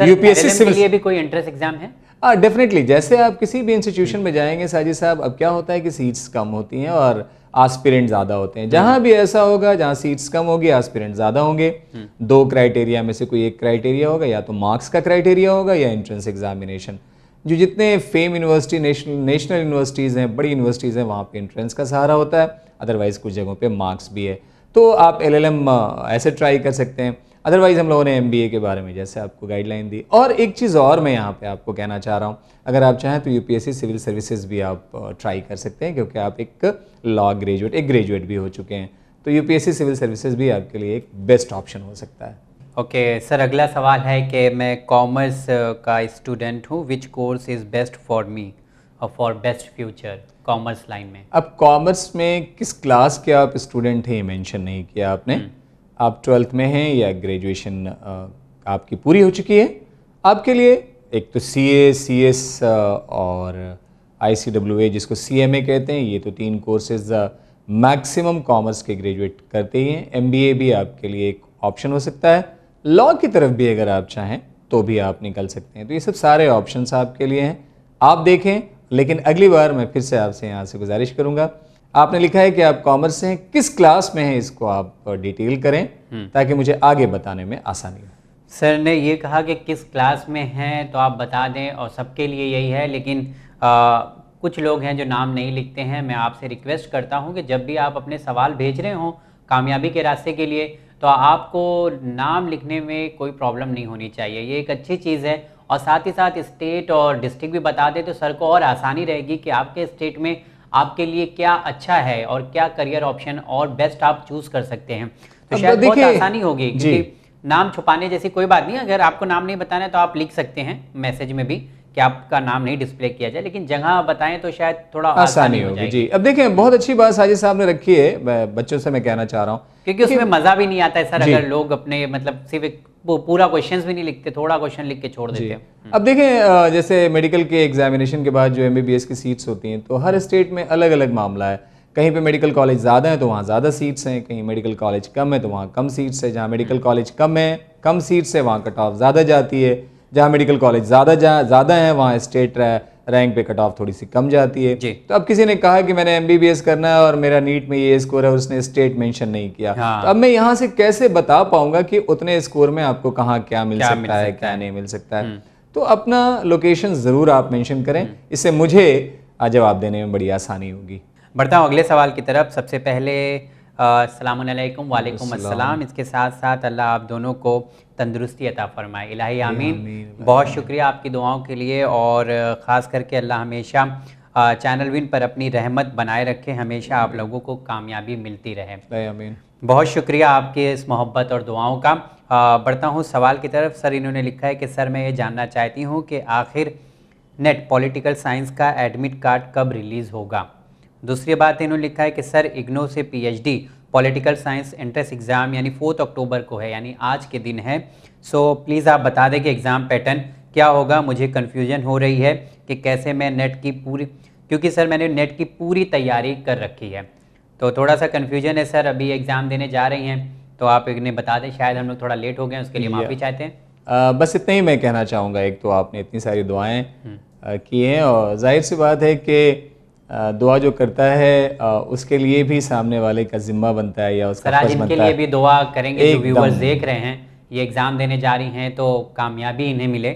यूपीएससी सिविल लिए भी कोई एंट्रेंस एग्जाम है डेफिनेटली जैसे आप किसी भी इंस्टीट्यूशन hmm. में जाएंगे साजिद साहब अब क्या होता है कि सीट्स कम होती हैं और आस्पिरेंट ज़्यादा होते हैं जहाँ भी ऐसा होगा जहाँ सीट्स कम होगी आस्पिरेंट ज़्यादा होंगे हम्म। दो क्राइटेरिया में से कोई एक क्राइटेरिया होगा या तो मार्क्स का क्राइटेरिया होगा या एंट्रेंस एग्जामिनेशन जो जितने fame university national national universities हैं बड़ी यूनिवर्सिटीज़ हैं वहाँ पे एंट्रेंस का सहारा होता है अदरवाइज़ कुछ जगहों पे मार्क्स भी है तो आप एल ऐसे ट्राई कर सकते हैं अदरवाइज़ हम लोगों ने एम के बारे में जैसे आपको गाइडलाइन दी और एक चीज़ और मैं यहाँ पे आपको कहना चाह रहा हूँ अगर आप चाहें तो यू सिविल सर्विसेज भी आप ट्राई कर सकते हैं क्योंकि आप एक लॉ ग्रेजुएट एक ग्रेजुएट भी हो चुके हैं तो यू सिविल सर्विसेज भी आपके लिए एक बेस्ट ऑप्शन हो सकता है ओके okay, सर अगला सवाल है कि मैं कॉमर्स का स्टूडेंट हूँ which course is best for me और for best future commerce line में अब कॉमर्स में किस क्लास के आप स्टूडेंट हैं ये मेंशन नहीं किया आपने hmm. आप ट्वेल्थ में हैं या ग्रेजुएशन आपकी पूरी हो चुकी है आपके लिए एक तो सी ए सी एस और आई सी डब्ल्यू ए जिसको सी एम ए कहते हैं ये तो तीन कोर्सेज मैक्सिमम कॉमर्स के ग्रेजुएट करते ही हैं एम बी ए भी आपके लिए एक ऑप्शन हो सकता है लॉ की तरफ भी अगर आप चाहें तो भी आप निकल सकते हैं तो ये सब सारे ऑप्शंस आपके लिए हैं आप देखें लेकिन अगली बार मैं फिर से आपसे यहाँ से गुजारिश करूँगा आपने लिखा है कि आप कॉमर्स हैं किस क्लास में हैं इसको आप डिटेल करें हम्म। ताकि मुझे आगे बताने में आसानी हो सर ने ये कहा कि किस क्लास में हैं तो आप बता दें और सबके लिए यही है लेकिन आ, कुछ लोग हैं जो नाम नहीं लिखते हैं मैं आपसे रिक्वेस्ट करता हूं कि जब भी आप अपने सवाल भेज रहे हों कामयाबी के रास्ते के लिए तो आपको नाम लिखने में कोई प्रॉब्लम नहीं होनी चाहिए ये एक अच्छी चीज़ है और साथ ही साथ स्टेट और डिस्ट्रिक्ट भी बता दें तो सर को और आसानी रहेगी कि आपके स्टेट में आपके लिए क्या अच्छा है और क्या करियर ऑप्शन और बेस्ट आप चूज कर सकते हैं तो शायद बहुत आसानी होगी क्योंकि नाम छुपाने जैसी कोई बात नहीं अगर आपको नाम नहीं बताना है तो आप लिख सकते हैं मैसेज में भी कि आपका नाम नहीं डिस्प्ले किया जाए लेकिन जगह बताएं तो शायद थोड़ा आसानी होगी जी अब देखें बहुत अच्छी बात साजिद साहब ने रखी है बच्चों से मैं कहना चाह रहा हूँ क्योंकि उसमें मजा भी नहीं आता है सर अगर लोग अपने मतलब सिर्फ वो पूरा क्वेश्चंस भी नहीं लिखते थोड़ा क्वेश्चन लिख के छोड़ देते हैं अब देखें जैसे मेडिकल के एग्जामिनेशन के बाद जो एम की सीट्स होती हैं तो हर स्टेट में अलग अलग मामला है कहीं पे मेडिकल कॉलेज ज़्यादा है तो वहाँ ज़्यादा सीट्स हैं कहीं मेडिकल कॉलेज कम है तो वहाँ कम सीट्स है जहाँ मेडिकल हम्म। कॉलेज कम है कम सीट्स है वहाँ कट ऑफ ज़्यादा जाती है जहाँ मेडिकल कॉलेज ज़्यादा जा ज़्यादा है वहाँ स्टेट रहा है रैंक पे कट ऑफ थोड़ी सी कम जाती है तो अब किसी ने कहा कि मैंने एमबीबीएस करना है और मेरा नीट में ये स्कोर है उसने स्टेट मेंशन नहीं किया हाँ। तो अब मैं यहाँ से कैसे बता पाऊंगा कि उतने स्कोर में आपको कहाँ क्या मिल क्या सकता, मिल है, है क्या नहीं मिल सकता है हम्म। तो अपना लोकेशन ज़रूर आप मेंशन करें हम्म। इससे मुझे जवाब देने में बड़ी आसानी होगी बढ़ता हूँ अगले सवाल की तरफ सबसे पहले अल्लाम वालेकुम अस्सलाम इसके साथ साथ अल्लाह आप दोनों को तंदरुस्ती अता फरमाए इलाही आमीन बहुत शुक्रिया आपकी दुआओं के लिए और ख़ास करके अल्लाह हमेशा चैनल विन पर अपनी रहमत बनाए रखे हमेशा आप लोगों को कामयाबी मिलती रहे बहुत शुक्रिया आपके इस मोहब्बत और दुआओं का बढ़ता हूँ सवाल की तरफ सर इन्होंने लिखा है कि सर मैं ये जानना चाहती हूँ कि आखिर नेट पॉलिटिकल साइंस का एडमिट कार्ड कब रिलीज़ होगा दूसरी बात इन्होंने लिखा है कि सर इग्नो से PhD political science entrance exam यानी फोर्थ अक्टूबर को है यानी आज के दिन है सो so, प्लीज़ आप बता दें कि एग्ज़ाम पैटर्न क्या होगा मुझे कन्फ्यूजन हो रही है कि कैसे मैं नेट की पूरी क्योंकि सर मैंने नेट की पूरी तैयारी कर रखी है तो थोड़ा सा कन्फ्यूजन है सर अभी एग्ज़ाम देने जा रही हैं तो आप इन्हें बता दें शायद हम लोग थोड़ा लेट हो गए उसके लिए माफ़ी चाहते हैं आ, बस इतना ही मैं कहना चाहूँगा एक तो आपने इतनी सारी दुआएँ हम्म। की हैं और जाहिर सी बात है कि दुआ जो करता है उसके लिए भी सामने वाले का जिम्मा बनता है या उसका आज इनके लिए भी दुआ करेंगे जो व्यूवर्स देख रहे हैं ये एग्ज़ाम देने जा रही हैं तो कामयाबी इन्हें मिले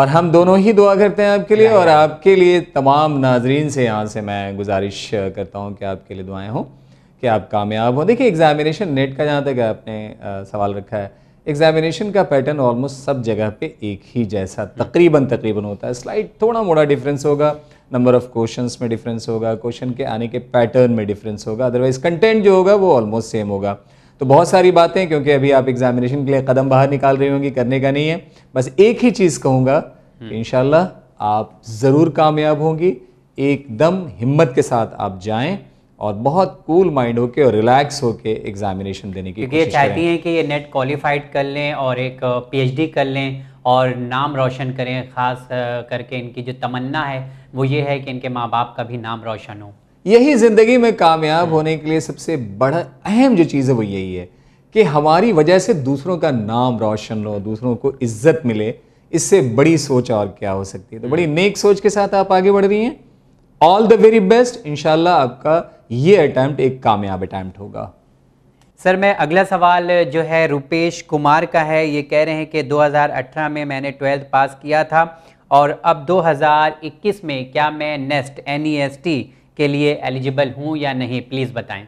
और हम दोनों ही दुआ करते हैं आपके लिए और आपके लिए तमाम नाजरीन से यहाँ से मैं गुजारिश करता हूँ कि आपके लिए दुआएं हों कि आप कामयाब हों देखिए एग्ज़ामिनेशन नेट का जहाँ तक आपने सवाल रखा है एग्ज़ामिनेशन का पैटर्न ऑलमोस्ट सब जगह पे एक ही जैसा तकरीबन तकरीबन होता है स्लाइड थोड़ा मोड़ा डिफरेंस होगा नंबर ऑफ क्वेश्चंस में डिफरेंस होगा क्वेश्चन के आने के पैटर्न में डिफरेंस होगा अदरवाइज कंटेंट जो होगा वो ऑलमोस्ट सेम होगा तो बहुत सारी बातें क्योंकि अभी आप एग्जामिनेशन के लिए कदम बाहर निकाल रही होंगी करने का नहीं है बस एक ही चीज़ कहूंगा हम्म। इन आप ज़रूर कामयाब होंगी एकदम हिम्मत के साथ आप जाएं और बहुत कूल माइंड होके और रिलैक्स होके एग्जामिनेशन देने की क्योंकि ये चाहती हैं कि ये नेट क्वालिफाइड कर लें और एक पीएचडी uh, कर लें और नाम रोशन करें ख़ास करके इनकी जो तमन्ना है वो ये है कि इनके माँ बाप का भी नाम रोशन हो यही ज़िंदगी में कामयाब हम्म। होने के लिए सबसे बड़ा अहम जो चीज़ है वो यही है कि हमारी वजह से दूसरों का नाम रोशन हो दूसरों को इज्जत मिले इससे बड़ी सोच और क्या हो सकती है तो बड़ी हम्म। नेक सोच के साथ आप आगे बढ़ रही हैं ऑल द वेरी बेस्ट इनशाला आपका ये अटैम्प्ट एक कामयाब अटैम्प्ट होगा सर मैं अगला सवाल जो है रुपेश कुमार का है ये कह रहे हैं कि 2018 में मैंने ट्वेल्थ पास किया था और अब 2021 में क्या मैं नेस्ट एन e के लिए एलिजिबल हूँ या नहीं प्लीज़ बताएं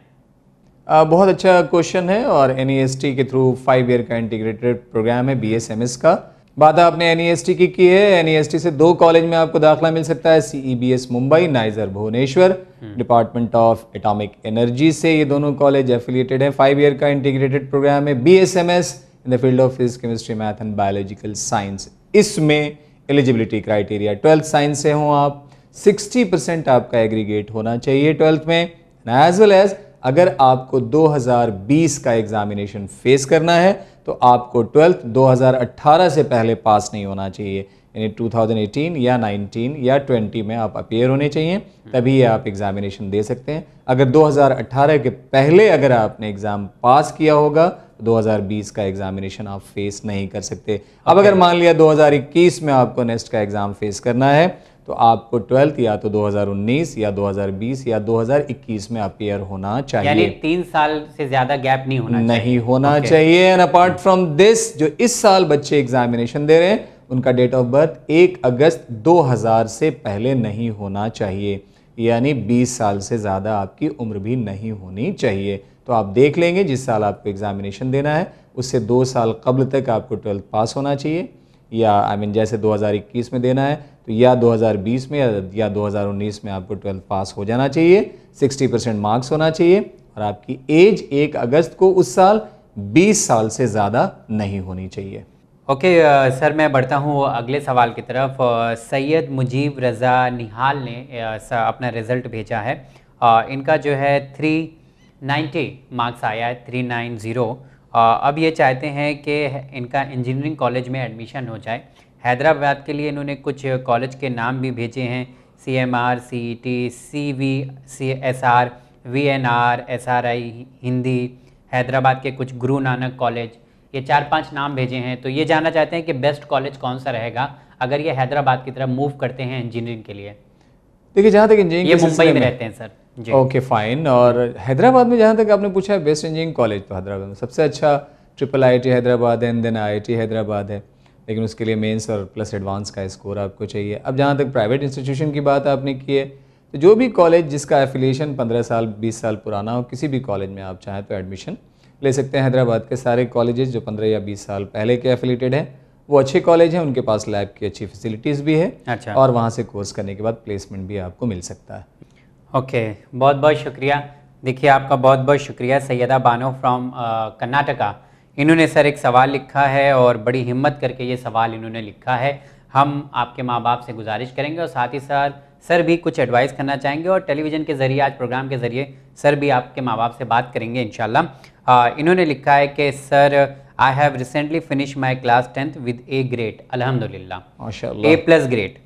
आ, बहुत अच्छा क्वेश्चन है और एन e के थ्रू फाइव ईयर का इंटीग्रेटेड प्रोग्राम है बी का बात आपने एन e की की है एन e से दो कॉलेज में आपको दाखिला मिल सकता है CEBS Mumbai NISER Bhubaneswar department of atomic energy से ये दोनों कॉलेज एफिलिएटेड हैं फाइव ईयर का इंटीग्रेटेड प्रोग्राम है as in the field of physics chemistry math and biological science इसमें एलिजिबिलिटी क्राइटेरिया ट्वेल्थ साइंस से हों आप सिक्सटी परसेंट आपका एग्रीगेट होना चाहिए ट्वेल्थ में एज वेल एज अगर आपको 2020 का एग्जामिनेशन फेस करना है तो आपको ट्वेल्थ 2018 से पहले पास नहीं होना चाहिए यानी 2018 या 19 या 20 में आप अपेयर होने चाहिए तभी आप एग्ज़ामिनेशन दे सकते हैं अगर 2018 के पहले अगर आपने एग्ज़ाम पास किया होगा 2020 तो का एग्ज़ामिनेशन आप फेस नहीं कर सकते अब अगर मान लिया 2021 में आपको नेक्स्ट का एग्ज़ाम फेस करना है तो आपको ट्वेल्थ या तो 2019 या 2020 या 2021 में अपेयर होना चाहिए यानी तीन साल से ज्यादा गैप नहीं होना नहीं चाहिए। होना okay. चाहिए एंड अपार्ट फ्रॉम दिस जो इस साल बच्चे एग्जामिनेशन दे रहे हैं उनका डेट ऑफ बर्थ एक अगस्त 2000 से पहले नहीं होना चाहिए यानी 20 साल से ज़्यादा आपकी उम्र भी नहीं होनी चाहिए तो आप देख लेंगे जिस साल आपको एग्ज़ामिनेशन देना है उससे दो साल कबल तक आपको ट्वेल्थ पास होना चाहिए या आई I मीन mean, जैसे 2021 में देना है तो या 2020 में या 2019 में आपको ट्वेल्थ पास हो जाना चाहिए 60 परसेंट मार्क्स होना चाहिए और आपकी एज 1 अगस्त को उस साल 20 साल से ज़्यादा नहीं होनी चाहिए ओके okay, सर मैं बढ़ता हूँ अगले सवाल की तरफ सैयद मुजीब रज़ा निहाल ने अपना रिज़ल्ट भेजा है इनका जो है थ्री नाइन्टी मार्क्स आया है थ्री नाइन ज़ीरो अब ये चाहते हैं कि इनका इंजीनियरिंग कॉलेज में एडमिशन हो जाए हैदराबाद के लिए इन्होंने कुछ कॉलेज के नाम भी भेजे हैं C M R C E T C V C S R V N R S R I Hindi Hyderabad के कुछ गुरु नानक कॉलेज ये चार पांच नाम भेजे हैं तो ये जानना चाहते हैं कि बेस्ट कॉलेज कौन सा रहेगा अगर ये हैदराबाद की तरफ मूव करते हैं इंजीनियरिंग के लिए देखिए जहाँ तक इंजीनियरिंग ये मुंबई में रहते हैं सर ओके फाइन और हैदराबाद में जहाँ तक आपने पूछा है बेस्ट इंजीनियरिंग कॉलेज तो हैदराबाद में सबसे अच्छा ट्रिपल आई हैदराबाद है एंड देन आई हैदराबाद है लेकिन उसके लिए मेंस और प्लस एडवांस का स्कोर आपको चाहिए अब जहाँ तक प्राइवेट इंस्टीट्यूशन की बात आपने की है तो जो भी कॉलेज जिसका एफिलिएशन 15 साल 20 साल पुराना हो किसी भी कॉलेज में आप चाहें तो एडमिशन ले सकते हैं हैदराबाद के सारे कॉलेजेस जो 15 या 20 साल पहले के एफिलेटेड हैं वो अच्छे कॉलेज हैं उनके पास लैब की अच्छी फैसिलिटीज़ भी है अच्छा और वहाँ से कोर्स करने के बाद प्लेसमेंट भी आपको मिल सकता है ओके बहुत बहुत शुक्रिया देखिए आपका बहुत बहुत शुक्रिया सैदा बानो फ्रॉम कर्नाटका इन्होंने सर एक सवाल लिखा है और बड़ी हिम्मत करके ये सवाल इन्होंने लिखा है हम आपके माँ बाप से गुजारिश करेंगे और साथ ही साथ सर भी कुछ एडवाइस करना चाहेंगे और टेलीविज़न के ज़रिए आज प्रोग्राम के ज़रिए सर भी आपके माँ बाप से बात करेंगे इन इन्होंने लिखा है कि sir I have recently finish my class tenth with a great अलहमदिल्ला A plus grade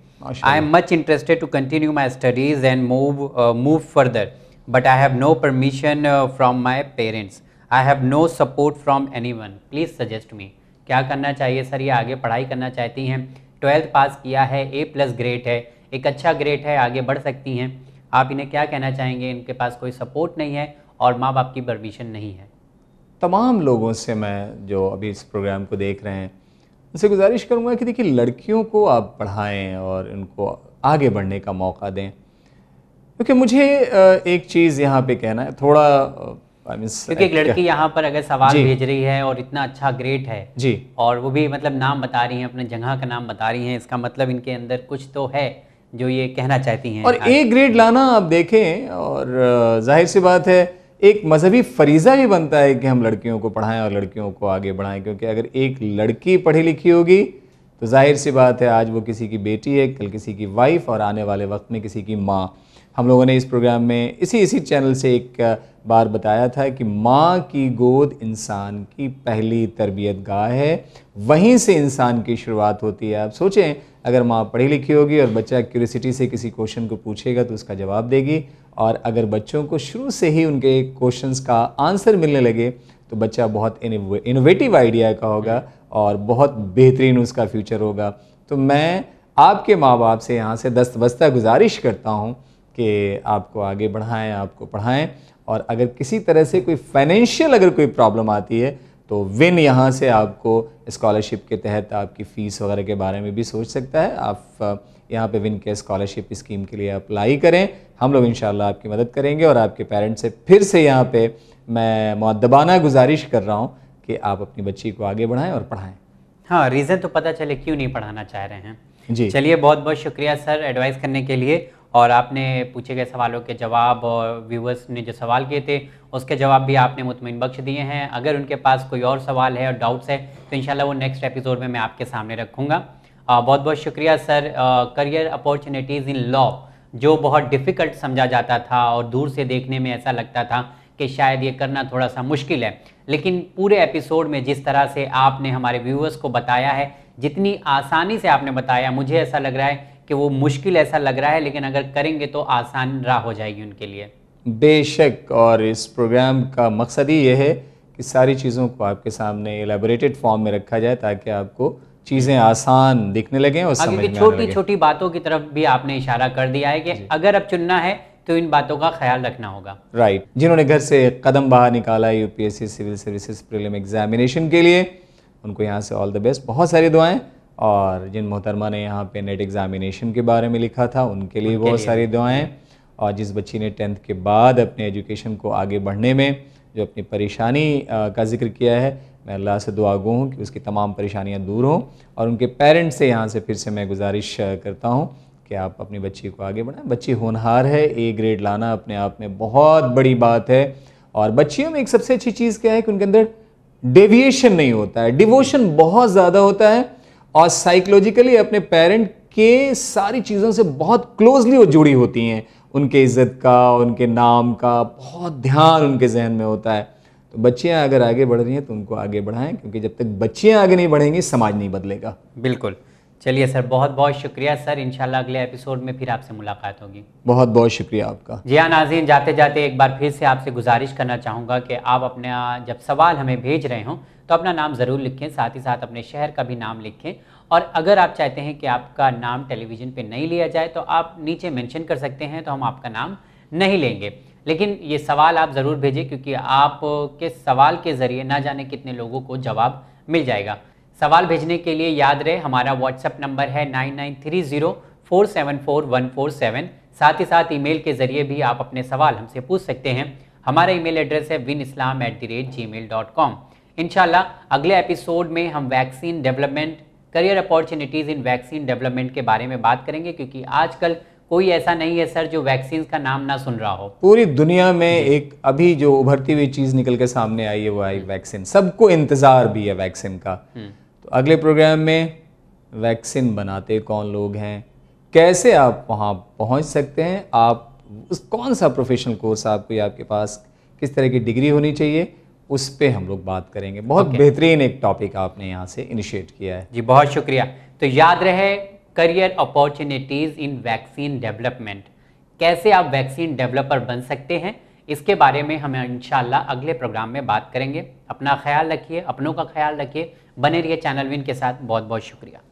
I am much interested to continue my studies and move move further but I have no permission from my parents I have no support from anyone please suggest me क्या करना चाहिए sir ये आगे पढ़ाई करना चाहती हैं twelfth pass किया है ए प्लस ग्रेड है एक अच्छा ग्रेड है आगे बढ़ सकती हैं आप इन्हें क्या कहना चाहेंगे इनके पास कोई सपोर्ट नहीं है और माँ बाप की परमिशन नहीं है तमाम लोगों से मैं जो अभी इस प्रोग्राम को देख रहे हैं उनसे गुजारिश करूँगा कि देखिए लड़कियों को आप पढ़ाएँ और उनको आगे बढ़ने का मौका दें क्योंकि मुझे एक चीज़ यहाँ पे कहना है थोड़ा क्योंकि एक लड़की यहाँ पर अगर सवाल भेज रही है और इतना अच्छा ग्रेट है जी और वो भी मतलब नाम बता रही है अपने जगह का नाम बता रही है इसका मतलब इनके अंदर कुछ तो है जो ये कहना चाहती हैं और ए ग्रेड लाना आप देखें और जाहिर सी बात है एक मजहबी फरीज़ा भी बनता है कि हम लड़कियों को पढ़ाएं और लड़कियों को आगे बढ़ाएं क्योंकि अगर एक लड़की पढ़ी लिखी होगी तो जाहिर सी बात है आज वो किसी की बेटी है कल किसी की वाइफ और आने वाले वक्त में किसी की माँ हम लोगों ने इस प्रोग्राम में इसी इसी चैनल से एक बार बताया था कि माँ की गोद इंसान की पहली तरबियत गाह है वहीं से इंसान की शुरुआत होती है आप सोचें अगर माँ पढ़ी लिखी होगी और बच्चा क्यूरिसिटी से किसी क्वेश्चन को पूछेगा तो उसका जवाब देगी और अगर बच्चों को शुरू से ही उनके क्वेश्चंस का आंसर मिलने लगे तो बच्चा बहुत इनोवेटिव आइडिया का होगा और बहुत बेहतरीन उसका फ्यूचर होगा तो मैं आपके माँ बाप से यहाँ से दस्तबस्ता गुजारिश करता हूँ कि आपको आगे बढ़ाएं आपको पढ़ाएं और अगर किसी तरह से कोई फाइनेंशियल अगर कोई प्रॉब्लम आती है तो विन यहाँ से आपको स्कॉलरशिप के तहत आपकी फ़ीस वगैरह के बारे में भी सोच सकता है आप यहाँ पे विन के स्कॉलरशिप स्कीम के लिए अप्लाई करें हम लोग इन आपकी मदद करेंगे और आपके पेरेंट्स से फिर से यहाँ पर मैं मदबाना गुजारिश कर रहा हूँ कि आप अपनी बच्ची को आगे बढ़ाएँ और पढ़ाएँ हाँ रीज़न तो पता चले क्यों नहीं पढ़ाना चाह रहे हैं जी चलिए बहुत बहुत शुक्रिया सर एडवाइस करने के लिए और आपने पूछे गए सवालों के जवाब और व्यूवर्स ने जो सवाल किए थे उसके जवाब भी आपने मुतमिन बख्श दिए हैं अगर उनके पास कोई और सवाल है और डाउट्स है तो इन वो नेक्स्ट एपिसोड में मैं आपके सामने रखूँगा बहुत बहुत शुक्रिया sir career opportunities in law जो बहुत डिफ़िकल्ट समझा जाता था और दूर से देखने में ऐसा लगता था कि शायद ये करना थोड़ा सा मुश्किल है लेकिन पूरे एपिसोड में जिस तरह से आपने हमारे व्यूवर्स को बताया है जितनी आसानी से आपने बताया मुझे ऐसा लग रहा है कि वो मुश्किल ऐसा लग रहा है लेकिन अगर करेंगे तो आसान राह हो जाएगी उनके लिए बेशक और इस प्रोग्राम का मकसद ही ये है कि सारी चीज़ों को आपके सामने एलेबोरेटेड फॉर्म में रखा जाए ताकि आपको चीज़ें आसान दिखने लगें और समझ में छोटी छोटी बातों की तरफ भी आपने इशारा कर दिया है कि अगर अब चुनना है तो इन बातों का ख्याल रखना होगा राइट right. जिन्होंने घर से कदम बाहर निकाला UPSC civil services prelim examination के लिए उनको यहाँ से ऑल द बेस्ट बहुत सारी दुआएं और जिन मोहतरमा ने यहाँ पे नेट एग्ज़ामिनेशन के बारे में लिखा था उनके लिए बहुत सारी दुआएं और जिस बच्ची ने टेंथ के बाद अपने एजुकेशन को आगे बढ़ने में जो अपनी परेशानी का जिक्र किया है मैं अल्लाह से दुआ गु हूँ कि उसकी तमाम परेशानियाँ दूर हों और उनके पेरेंट्स से यहाँ से फिर से मैं गुजारिश करता हूँ कि आप अपनी बच्ची को आगे बढ़ाएं बच्ची होनहार है ए ग्रेड लाना अपने आप में बहुत बड़ी बात है और बच्चियों में एक सबसे अच्छी चीज़ क्या है कि उनके अंदर डेविएशन नहीं होता है डिवोशन बहुत ज़्यादा होता है और साइकोलॉजिकली अपने पेरेंट के सारी चीज़ों से बहुत क्लोजली वो जुड़ी होती हैं उनके इज़्ज़त का उनके नाम का बहुत ध्यान उनके जहन में होता है तो बच्चियाँ अगर आगे बढ़ रही हैं तो उनको आगे बढ़ाएं क्योंकि जब तक बच्चियाँ आगे नहीं बढ़ेंगी समाज नहीं बदलेगा बिल्कुल चलिए सर बहुत बहुत शुक्रिया सर इंशाल्लाह अगले एपिसोड में फिर आपसे मुलाकात होगी बहुत बहुत शुक्रिया आपका जी हाँ नाजीन जाते जाते एक बार फिर से आपसे गुजारिश करना चाहूँगा कि आप अपना जब सवाल हमें भेज रहे हों तो अपना नाम ज़रूर लिखें साथ ही साथ अपने शहर का भी नाम लिखें और अगर आप चाहते हैं कि आपका नाम टेलीविज़न पर नहीं लिया जाए तो आप नीचे मैंशन कर सकते हैं तो हम आपका नाम नहीं लेंगे लेकिन ये सवाल आप ज़रूर भेजें क्योंकि आपके सवाल के ज़रिए ना जाने कितने लोगों को जवाब मिल जाएगा सवाल भेजने के लिए याद रहे हमारा व्हाट्सएप नंबर है nine nine three zero four seven four one four seven साथ ही साथ ईमेल के जरिए भी आप अपने सवाल हमसे पूछ सकते हैं हमारा ईमेल एड्रेस है win Islam at the rate Gmail dot com इनशाला अगले एपिसोड में हम vaccine development career opportunities in vaccine development के बारे में बात करेंगे क्योंकि आजकल कोई ऐसा नहीं है सर जो वैक्सीन का नाम ना सुन रहा हो पूरी दुनिया में एक अभी जो उभरती हुई चीज़ निकल के सामने आई है वो आई वैक्सीन सबको इंतज़ार भी है वैक्सीन का हम्म। अगले प्रोग्राम में वैक्सीन बनाते कौन लोग हैं कैसे आप वहाँ पहुँच सकते हैं आप उस कौन सा प्रोफेशनल कोर्स आपको आपके पास किस तरह की डिग्री होनी चाहिए उस पर हम लोग बात करेंगे बहुत okay. बेहतरीन एक टॉपिक आपने यहाँ से इनिशिएट किया है जी बहुत शुक्रिया तो याद रहे career opportunities in vaccine development कैसे आप वैक्सीन डेवलपर बन सकते हैं इसके बारे में हम इन अगले प्रोग्राम में बात करेंगे अपना ख्याल रखिए अपनों का ख्याल रखिए बने रहिए चैनल विन के साथ बहुत बहुत शुक्रिया